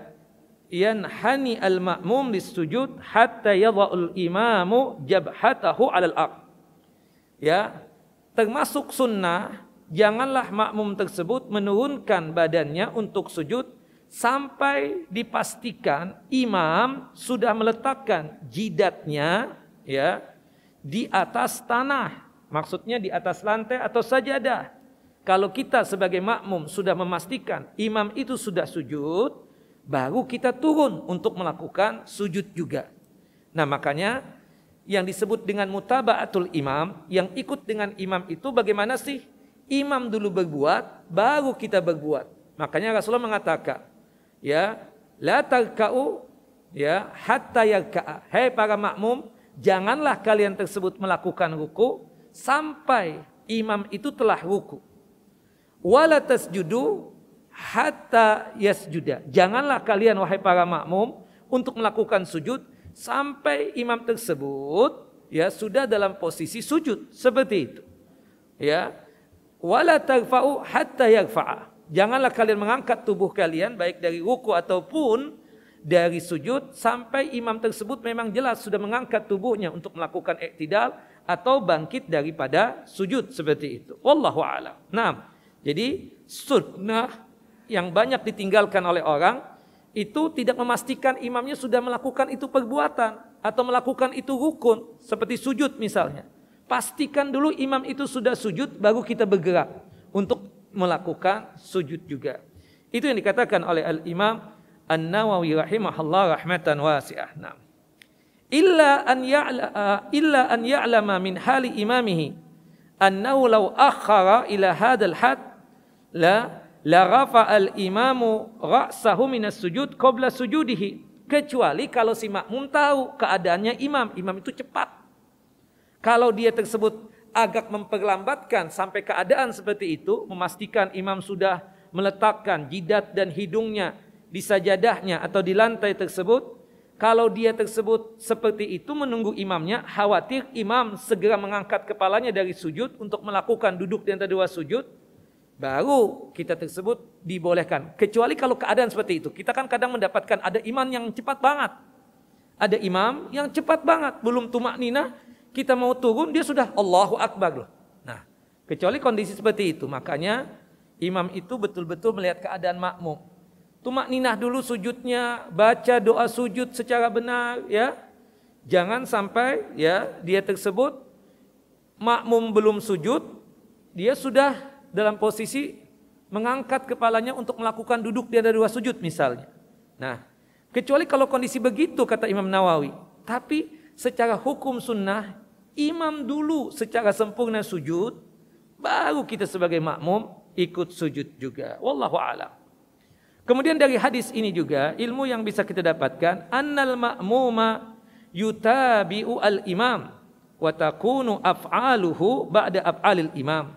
yanhani al-ma'mum sujud hatta yadha'ul imamu jabhatahu 'alal aq. Ya, termasuk sunnah janganlah makmum tersebut menurunkan badannya untuk sujud sampai dipastikan imam sudah meletakkan jidatnya ya di atas tanah Maksudnya di atas lantai atau sajadah. Kalau kita sebagai makmum sudah memastikan imam itu sudah sujud, baru kita turun untuk melakukan sujud juga. Nah makanya yang disebut dengan mutaba'atul imam, yang ikut dengan imam itu bagaimana sih? Imam dulu berbuat, baru kita berbuat. Makanya Rasulullah mengatakan, ya, la tarka'u ya hatta yarka'a. Hei para makmum, janganlah kalian tersebut melakukan ruku sampai imam itu telah wuku. Walatas judu hatta yasjuda. Janganlah kalian wahai para makmum untuk melakukan sujud sampai imam tersebut ya sudah dalam posisi sujud seperti itu. Ya. Wala tarfa'u hatta yarfa'a. Janganlah kalian mengangkat tubuh kalian baik dari wuku ataupun dari sujud sampai imam tersebut memang jelas sudah mengangkat tubuhnya untuk melakukan iktidal atau bangkit daripada sujud seperti itu. Wallahu a'lam. Nah, jadi sunnah yang banyak ditinggalkan oleh orang itu tidak memastikan imamnya sudah melakukan itu perbuatan atau melakukan itu rukun seperti sujud misalnya. Pastikan dulu imam itu sudah sujud baru kita bergerak untuk melakukan sujud juga. Itu yang dikatakan oleh Al-Imam An-Nawawi rahimahullah rahmatan wasi'ah. Nah illa an ya'la illa an ya'lama min hali imamihi annahu law akhara ila hadzal had la la rafa al imamu ra'sahu as sujud qabla sujudihi kecuali kalau si makmum tahu keadaannya imam imam itu cepat kalau dia tersebut agak memperlambatkan sampai keadaan seperti itu memastikan imam sudah meletakkan jidat dan hidungnya di sajadahnya atau di lantai tersebut kalau dia tersebut seperti itu menunggu imamnya, khawatir imam segera mengangkat kepalanya dari sujud untuk melakukan duduk di antara dua sujud, baru kita tersebut dibolehkan. Kecuali kalau keadaan seperti itu. Kita kan kadang mendapatkan ada imam yang cepat banget. Ada imam yang cepat banget, belum tumak nina, kita mau turun dia sudah Allahu Akbar loh. Nah, kecuali kondisi seperti itu, makanya imam itu betul-betul melihat keadaan makmum tumak ninah dulu sujudnya, baca doa sujud secara benar ya. Jangan sampai ya dia tersebut makmum belum sujud, dia sudah dalam posisi mengangkat kepalanya untuk melakukan duduk di ada dua sujud misalnya. Nah, kecuali kalau kondisi begitu kata Imam Nawawi. Tapi secara hukum sunnah, imam dulu secara sempurna sujud, baru kita sebagai makmum ikut sujud juga. Wallahu a'lam. Kemudian dari hadis ini juga ilmu yang bisa kita dapatkan annal ma'muma yutabi'u al-imam wa takunu af'aluhu ba'da af'alil imam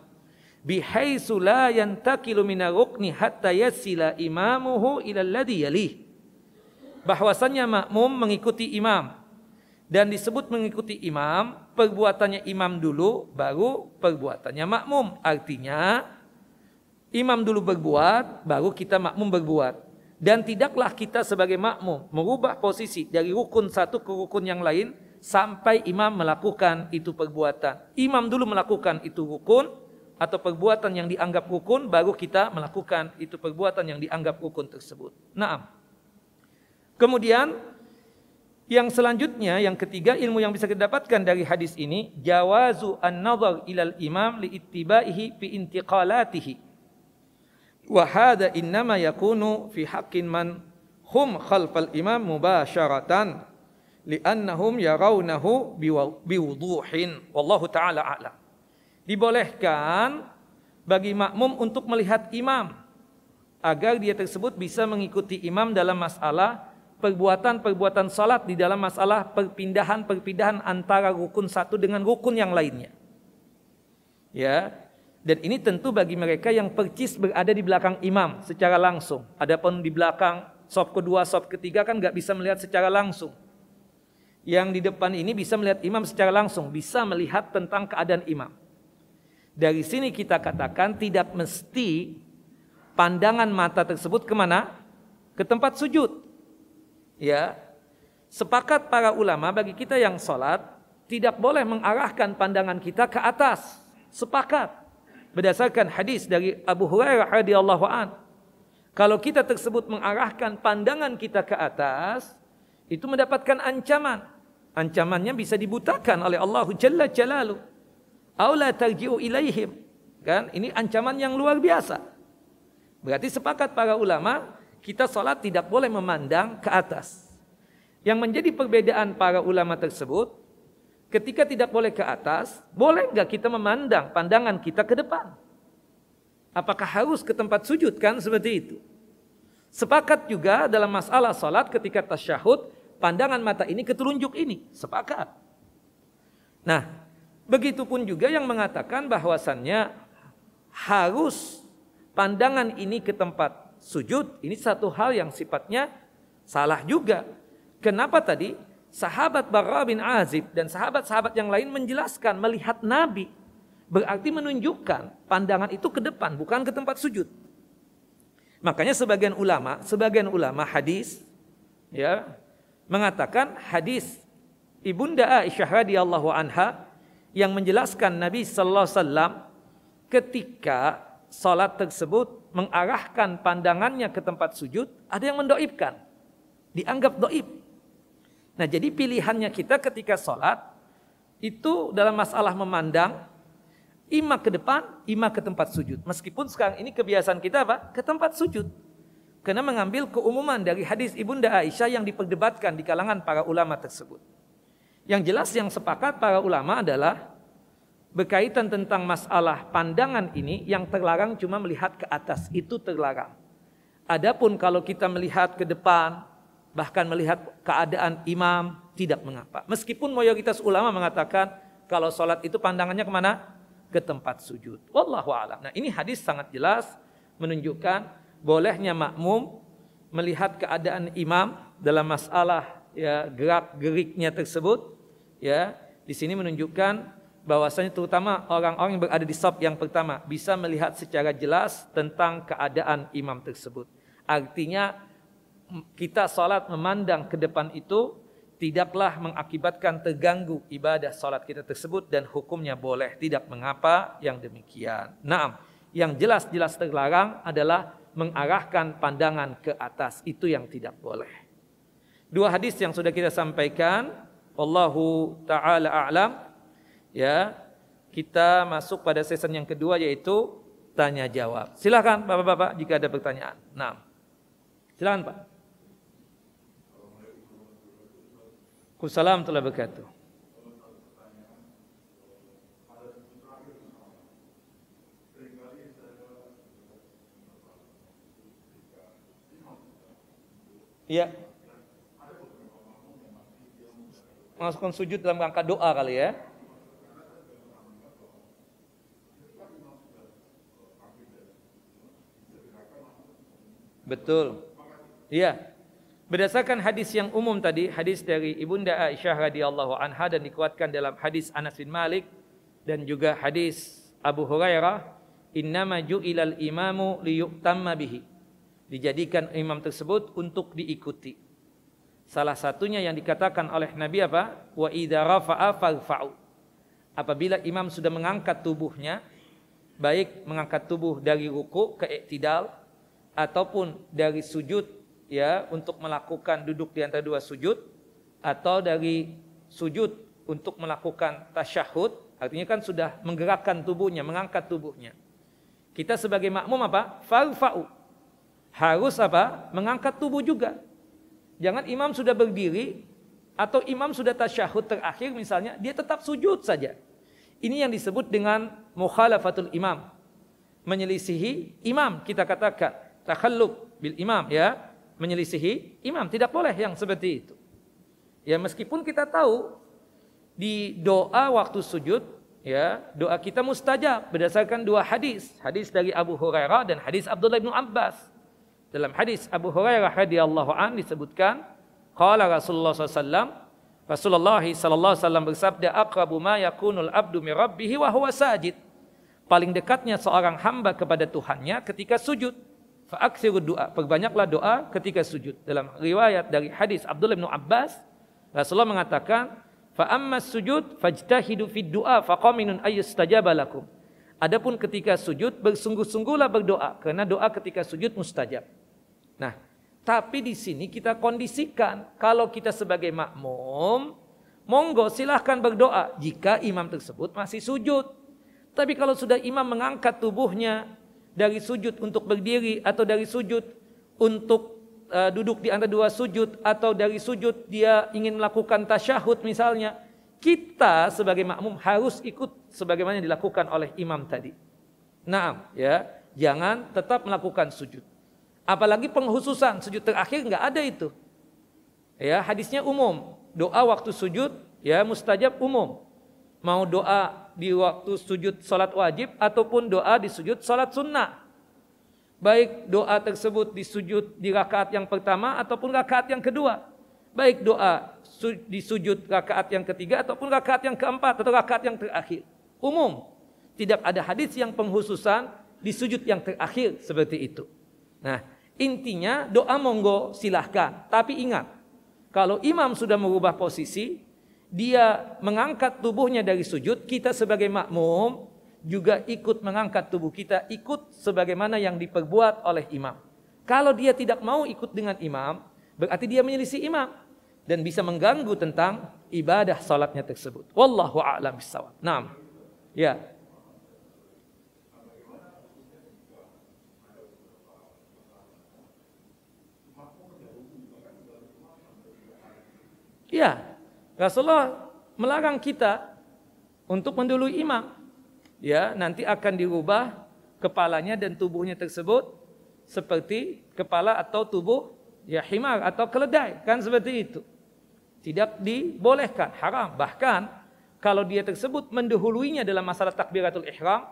bihaitsu la yantakilu min rukni hatta yasila imamuhu ila alladhi yalih bahwasannya makmum mengikuti imam dan disebut mengikuti imam perbuatannya imam dulu baru perbuatannya makmum artinya Imam dulu berbuat, baru kita makmum berbuat. Dan tidaklah kita sebagai makmum merubah posisi dari rukun satu ke rukun yang lain sampai imam melakukan itu perbuatan. Imam dulu melakukan itu rukun atau perbuatan yang dianggap rukun baru kita melakukan itu perbuatan yang dianggap rukun tersebut. Naam. Kemudian yang selanjutnya yang ketiga ilmu yang bisa kita dapatkan dari hadis ini jawazu an-nazar ilal imam li ittibaihi fi intiqalatihi wa hada innama yakunu fi haqqin man hum khalfal imam mubasharatan li'annahum yarawnahu biwuduhin wallahu taala a'la dibolehkan bagi makmum untuk melihat imam agar dia tersebut bisa mengikuti imam dalam masalah perbuatan-perbuatan salat di dalam masalah perpindahan-perpindahan antara rukun satu dengan rukun yang lainnya ya dan ini tentu bagi mereka yang percis berada di belakang imam secara langsung. Adapun di belakang sop kedua, sop ketiga kan nggak bisa melihat secara langsung. Yang di depan ini bisa melihat imam secara langsung, bisa melihat tentang keadaan imam. Dari sini kita katakan tidak mesti pandangan mata tersebut kemana? Ke tempat sujud. Ya, sepakat para ulama bagi kita yang sholat tidak boleh mengarahkan pandangan kita ke atas. Sepakat berdasarkan hadis dari Abu Hurairah radhiyallahu an. Kalau kita tersebut mengarahkan pandangan kita ke atas, itu mendapatkan ancaman. Ancamannya bisa dibutakan oleh Allah Jalla Jalalu. Aula tarji'u ilaihim. Kan? Ini ancaman yang luar biasa. Berarti sepakat para ulama, kita sholat tidak boleh memandang ke atas. Yang menjadi perbedaan para ulama tersebut, ketika tidak boleh ke atas, boleh nggak kita memandang pandangan kita ke depan? Apakah harus ke tempat sujud kan seperti itu? Sepakat juga dalam masalah salat ketika tasyahud, pandangan mata ini ketelunjuk ini, sepakat. Nah, begitupun juga yang mengatakan bahwasannya harus pandangan ini ke tempat sujud, ini satu hal yang sifatnya salah juga. Kenapa tadi? sahabat Barra bin Azib dan sahabat-sahabat yang lain menjelaskan melihat Nabi berarti menunjukkan pandangan itu ke depan bukan ke tempat sujud. Makanya sebagian ulama, sebagian ulama hadis ya mengatakan hadis Ibunda Aisyah radhiyallahu anha yang menjelaskan Nabi sallallahu alaihi wasallam ketika salat tersebut mengarahkan pandangannya ke tempat sujud, ada yang mendoibkan. Dianggap doib Nah jadi pilihannya kita ketika sholat itu dalam masalah memandang imak ke depan, imak ke tempat sujud. Meskipun sekarang ini kebiasaan kita apa? Ke tempat sujud. Karena mengambil keumuman dari hadis Ibunda Aisyah yang diperdebatkan di kalangan para ulama tersebut. Yang jelas yang sepakat para ulama adalah berkaitan tentang masalah pandangan ini yang terlarang cuma melihat ke atas, itu terlarang. Adapun kalau kita melihat ke depan, bahkan melihat keadaan imam tidak mengapa. Meskipun mayoritas ulama mengatakan kalau sholat itu pandangannya kemana? Ke tempat sujud. Wallahu a'lam. Nah ini hadis sangat jelas menunjukkan bolehnya makmum melihat keadaan imam dalam masalah ya, gerak geriknya tersebut. Ya di sini menunjukkan bahwasanya terutama orang-orang yang berada di sop yang pertama bisa melihat secara jelas tentang keadaan imam tersebut. Artinya kita salat memandang ke depan itu tidaklah mengakibatkan terganggu ibadah salat kita tersebut dan hukumnya boleh tidak mengapa yang demikian. Naam, yang jelas-jelas terlarang adalah mengarahkan pandangan ke atas itu yang tidak boleh. Dua hadis yang sudah kita sampaikan, wallahu taala a'lam. Ya, kita masuk pada season yang kedua yaitu tanya jawab. Silakan Bapak-bapak jika ada pertanyaan. Nah. Silakan Pak. Kusalam telah berkata, Iya. Masukkan sujud dalam rangka doa kali ya. Betul. Iya. Berdasarkan hadis yang umum tadi, hadis dari Ibunda Aisyah radhiyallahu anha dan dikuatkan dalam hadis Anas bin Malik dan juga hadis Abu Hurairah, "Innama ju'ilal imamu liyutamma bihi." Dijadikan imam tersebut untuk diikuti. Salah satunya yang dikatakan oleh Nabi apa? Wa idza rafa'a farfa'u. Apabila imam sudah mengangkat tubuhnya, baik mengangkat tubuh dari ruku ke iktidal ataupun dari sujud ya untuk melakukan duduk di antara dua sujud atau dari sujud untuk melakukan tasyahud artinya kan sudah menggerakkan tubuhnya mengangkat tubuhnya kita sebagai makmum apa farfa'u harus apa mengangkat tubuh juga jangan imam sudah berdiri atau imam sudah tasyahud terakhir misalnya dia tetap sujud saja ini yang disebut dengan mukhalafatul imam menyelisihi imam kita katakan takhalluq bil imam ya menyelisihi imam. Tidak boleh yang seperti itu. Ya meskipun kita tahu di doa waktu sujud ya doa kita mustajab berdasarkan dua hadis hadis dari Abu Hurairah dan hadis Abdullah bin Abbas dalam hadis Abu Hurairah radhiyallahu an disebutkan qala Rasulullah SAW Rasulullah sallallahu alaihi bersabda aqrabu ma yakunul abdu mi rabbih wa huwa sajid paling dekatnya seorang hamba kepada Tuhannya ketika sujud Fa'aksiru doa. Perbanyaklah doa ketika sujud. Dalam riwayat dari hadis Abdullah bin Abbas, Rasulullah mengatakan, Fa'amma sujud fajtahidu fid doa, faqaminun ayyustajabalakum. Adapun ketika sujud, bersungguh-sungguhlah berdoa. Karena doa ketika sujud mustajab. Nah, tapi di sini kita kondisikan. Kalau kita sebagai makmum, monggo silahkan berdoa. Jika imam tersebut masih sujud. Tapi kalau sudah imam mengangkat tubuhnya, dari sujud untuk berdiri atau dari sujud untuk uh, duduk di antara dua sujud atau dari sujud dia ingin melakukan tasyahud misalnya, kita sebagai makmum harus ikut sebagaimana yang dilakukan oleh imam tadi. Naam, ya. Jangan tetap melakukan sujud. Apalagi penghususan sujud terakhir nggak ada itu. Ya, hadisnya umum. Doa waktu sujud ya mustajab umum. Mau doa di waktu sujud salat wajib ataupun doa di sujud salat sunnah. Baik doa tersebut di sujud di rakaat yang pertama ataupun rakaat yang kedua. Baik doa di sujud rakaat yang ketiga ataupun rakaat yang keempat atau rakaat yang terakhir. Umum. Tidak ada hadis yang penghususan di sujud yang terakhir seperti itu. Nah, intinya doa monggo silahkan. Tapi ingat, kalau imam sudah mengubah posisi, dia mengangkat tubuhnya dari sujud, kita sebagai makmum juga ikut mengangkat tubuh kita, ikut sebagaimana yang diperbuat oleh imam. Kalau dia tidak mau ikut dengan imam, berarti dia menyelisi imam dan bisa mengganggu tentang ibadah salatnya tersebut. Wallahu a'lam bishawab. Naam. Ya. Ya, Rasulullah melarang kita untuk mendului imam. Ya, nanti akan dirubah kepalanya dan tubuhnya tersebut seperti kepala atau tubuh ya himar atau keledai, kan seperti itu. Tidak dibolehkan, haram. Bahkan kalau dia tersebut mendahuluinya dalam masalah takbiratul ihram,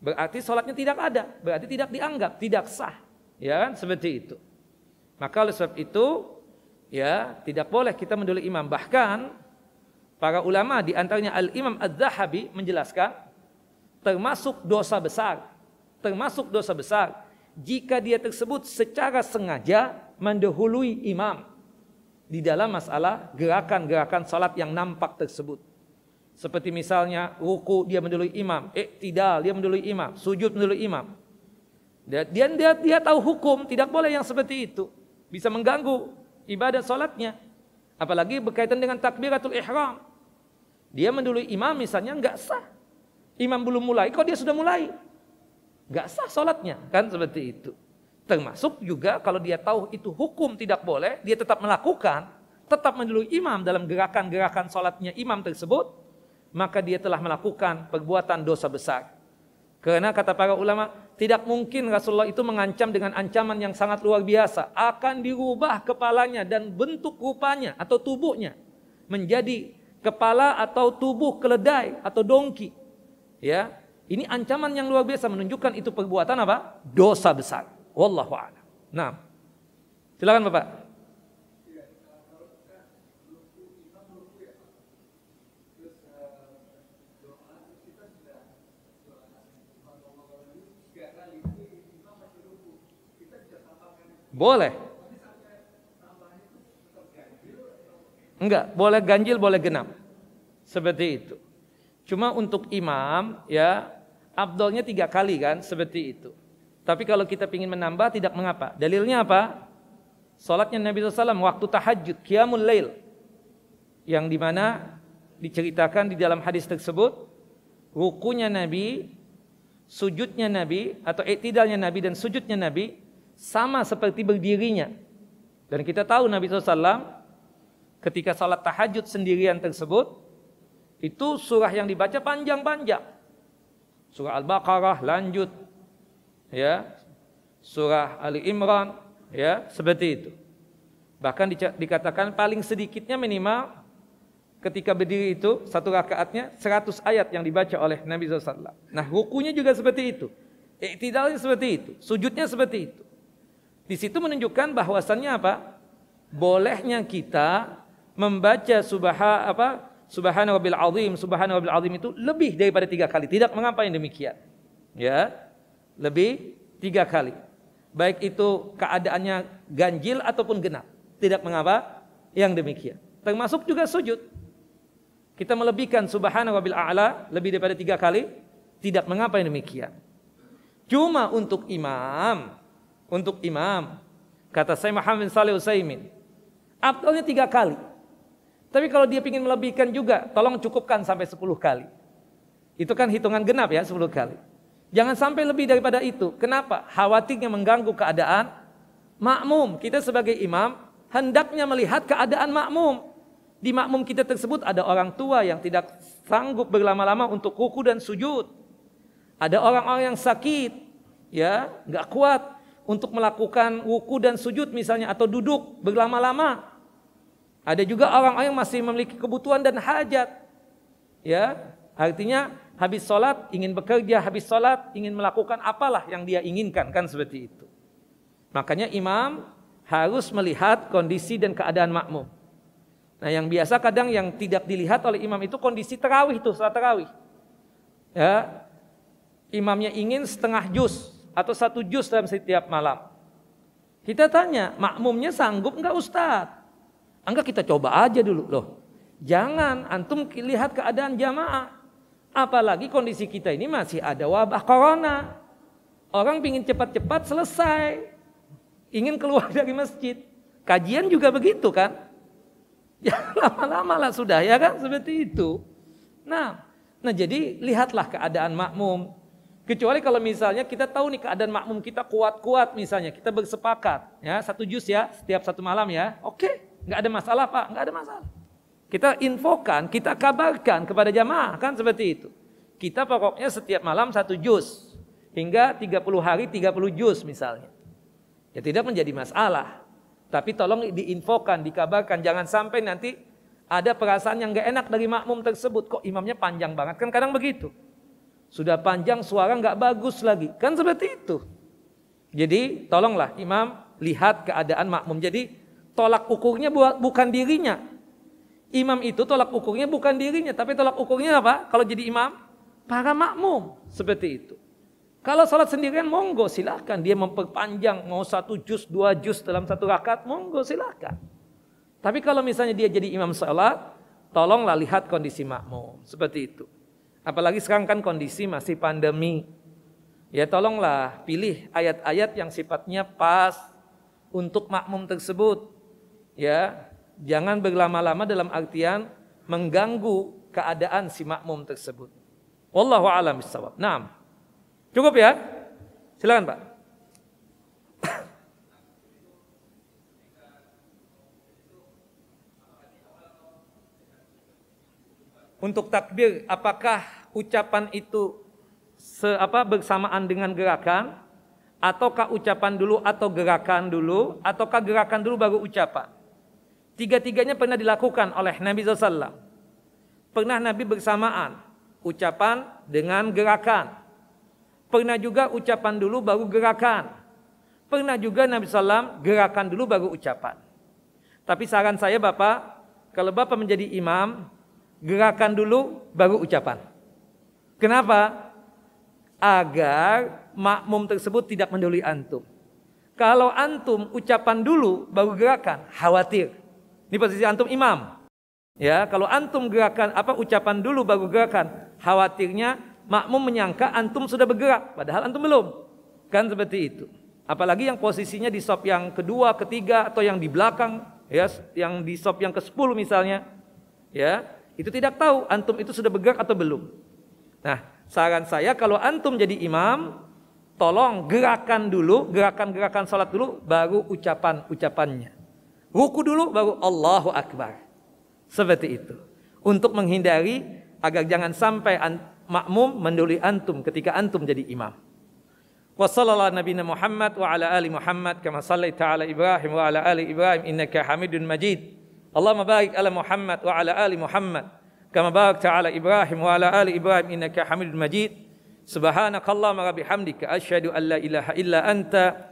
berarti sholatnya tidak ada, berarti tidak dianggap, tidak sah. Ya kan, seperti itu. Maka oleh sebab itu, ya tidak boleh kita mendului imam. Bahkan Para ulama di antaranya Al-Imam Az-Zahabi menjelaskan termasuk dosa besar, termasuk dosa besar jika dia tersebut secara sengaja mendahului imam di dalam masalah gerakan-gerakan salat yang nampak tersebut. Seperti misalnya ruku dia mendahului imam, tidak dia mendahului imam, sujud mendahului imam. Dia, dia, dia, dia tahu hukum, tidak boleh yang seperti itu. Bisa mengganggu ibadah solatnya. Apalagi berkaitan dengan takbiratul ihram. Dia mendului imam misalnya nggak sah. Imam belum mulai, kok dia sudah mulai? Nggak sah sholatnya, kan seperti itu. Termasuk juga kalau dia tahu itu hukum tidak boleh, dia tetap melakukan, tetap mendului imam dalam gerakan-gerakan sholatnya imam tersebut, maka dia telah melakukan perbuatan dosa besar. Karena kata para ulama, tidak mungkin Rasulullah itu mengancam dengan ancaman yang sangat luar biasa. Akan dirubah kepalanya dan bentuk rupanya atau tubuhnya menjadi kepala atau tubuh keledai atau dongki. Ya, ini ancaman yang luar biasa menunjukkan itu perbuatan apa? Dosa besar. Wallahu a'lam. Nah, silakan Bapak. Boleh. Enggak, boleh ganjil, boleh genap. Seperti itu. Cuma untuk imam ya abdolnya tiga kali kan seperti itu. Tapi kalau kita ingin menambah tidak mengapa. Dalilnya apa? Salatnya Nabi SAW waktu tahajud, qiyamul lail. Yang dimana diceritakan di dalam hadis tersebut, rukunya Nabi, sujudnya Nabi, atau iktidalnya Nabi dan sujudnya Nabi, sama seperti berdirinya. Dan kita tahu Nabi SAW ketika salat tahajud sendirian tersebut itu surah yang dibaca panjang-panjang. Surah Al-Baqarah lanjut ya. Surah Ali Imran ya, seperti itu. Bahkan dikatakan paling sedikitnya minimal ketika berdiri itu satu rakaatnya 100 ayat yang dibaca oleh Nabi SAW. Nah rukunya juga seperti itu. Iktidalnya seperti itu. Sujudnya seperti itu. Di situ menunjukkan bahwasannya apa? Bolehnya kita membaca subaha apa subhana rabbil azim subhana rabbil azim itu lebih daripada tiga kali tidak mengapa yang demikian ya lebih tiga kali baik itu keadaannya ganjil ataupun genap tidak mengapa yang demikian termasuk juga sujud kita melebihkan subhana rabbil a'la lebih daripada tiga kali tidak mengapa yang demikian cuma untuk imam untuk imam kata saya Muhammad Saleh Utsaimin afdalnya tiga kali tapi kalau dia ingin melebihkan juga, tolong cukupkan sampai 10 kali. Itu kan hitungan genap ya 10 kali. Jangan sampai lebih daripada itu. Kenapa? Khawatirnya mengganggu keadaan makmum. Kita sebagai imam hendaknya melihat keadaan makmum. Di makmum kita tersebut ada orang tua yang tidak sanggup berlama-lama untuk kuku dan sujud. Ada orang-orang yang sakit, ya, nggak kuat untuk melakukan wuku dan sujud misalnya atau duduk berlama-lama ada juga orang-orang yang masih memiliki kebutuhan dan hajat. Ya, artinya habis sholat ingin bekerja, habis sholat ingin melakukan apalah yang dia inginkan kan seperti itu. Makanya imam harus melihat kondisi dan keadaan makmum. Nah yang biasa kadang yang tidak dilihat oleh imam itu kondisi terawih tuh setelah terawih. Ya, imamnya ingin setengah jus atau satu jus dalam setiap malam. Kita tanya, makmumnya sanggup nggak Ustadz? Angka kita coba aja dulu loh. Jangan antum lihat keadaan jamaah. Apalagi kondisi kita ini masih ada wabah corona. Orang pingin cepat-cepat selesai. Ingin keluar dari masjid. Kajian juga begitu kan. Ya lama-lama lah sudah ya kan seperti itu. Nah, nah jadi lihatlah keadaan makmum. Kecuali kalau misalnya kita tahu nih keadaan makmum kita kuat-kuat misalnya. Kita bersepakat ya satu jus ya setiap satu malam ya. Oke. Okay. Nggak ada masalah Pak, nggak ada masalah. Kita infokan, kita kabarkan kepada jamaah, kan seperti itu. Kita pokoknya setiap malam satu juz hingga 30 hari 30 juz misalnya. Ya tidak menjadi masalah. Tapi tolong diinfokan, dikabarkan, jangan sampai nanti ada perasaan yang gak enak dari makmum tersebut. Kok imamnya panjang banget, kan kadang begitu. Sudah panjang suara nggak bagus lagi, kan seperti itu. Jadi tolonglah imam lihat keadaan makmum. Jadi Tolak ukurnya bukan dirinya. Imam itu tolak ukurnya bukan dirinya, tapi tolak ukurnya apa? Kalau jadi imam, para makmum seperti itu. Kalau sholat sendirian monggo silahkan. Dia memperpanjang mau satu juz, dua juz dalam satu rakaat monggo silahkan. Tapi kalau misalnya dia jadi imam sholat, tolonglah lihat kondisi makmum. Seperti itu. Apalagi sekarang kan kondisi masih pandemi. Ya tolonglah pilih ayat-ayat yang sifatnya pas untuk makmum tersebut ya jangan berlama-lama dalam artian mengganggu keadaan si makmum tersebut. Wallahu a'lam bishawab. Naam. Cukup ya? Silakan, Pak. Untuk takbir, apakah ucapan itu se bersamaan dengan gerakan ataukah ucapan dulu atau gerakan dulu ataukah gerakan dulu baru ucapan? Tiga-tiganya pernah dilakukan oleh Nabi SAW. Pernah Nabi bersamaan, ucapan dengan gerakan. Pernah juga ucapan dulu baru gerakan. Pernah juga Nabi SAW gerakan dulu baru ucapan. Tapi saran saya Bapak, kalau Bapak menjadi imam, gerakan dulu baru ucapan. Kenapa? Agar makmum tersebut tidak menduli antum. Kalau antum ucapan dulu baru gerakan, khawatir. Ini posisi antum imam. Ya, kalau antum gerakan apa ucapan dulu baru gerakan, khawatirnya makmum menyangka antum sudah bergerak padahal antum belum. Kan seperti itu. Apalagi yang posisinya di sop yang kedua, ketiga atau yang di belakang, ya, yang di sop yang ke-10 misalnya. Ya, itu tidak tahu antum itu sudah bergerak atau belum. Nah, saran saya kalau antum jadi imam, tolong gerakan dulu, gerakan-gerakan salat dulu baru ucapan-ucapannya. Ruku dulu baru Allahu Akbar. Seperti itu. Untuk menghindari agar jangan sampai makmum menduli antum ketika antum jadi imam. Wa sallallahu nabi Muhammad wa ala ali Muhammad kama sallaita taala Ibrahim wa ala ali Ibrahim innaka Hamidun Majid. Allah barik ala Muhammad wa ala ali Muhammad kama barakta taala Ibrahim wa ala ali Ibrahim innaka Hamidun Majid. Subhanakallahumma wa bihamdika asyhadu an la ilaha illa anta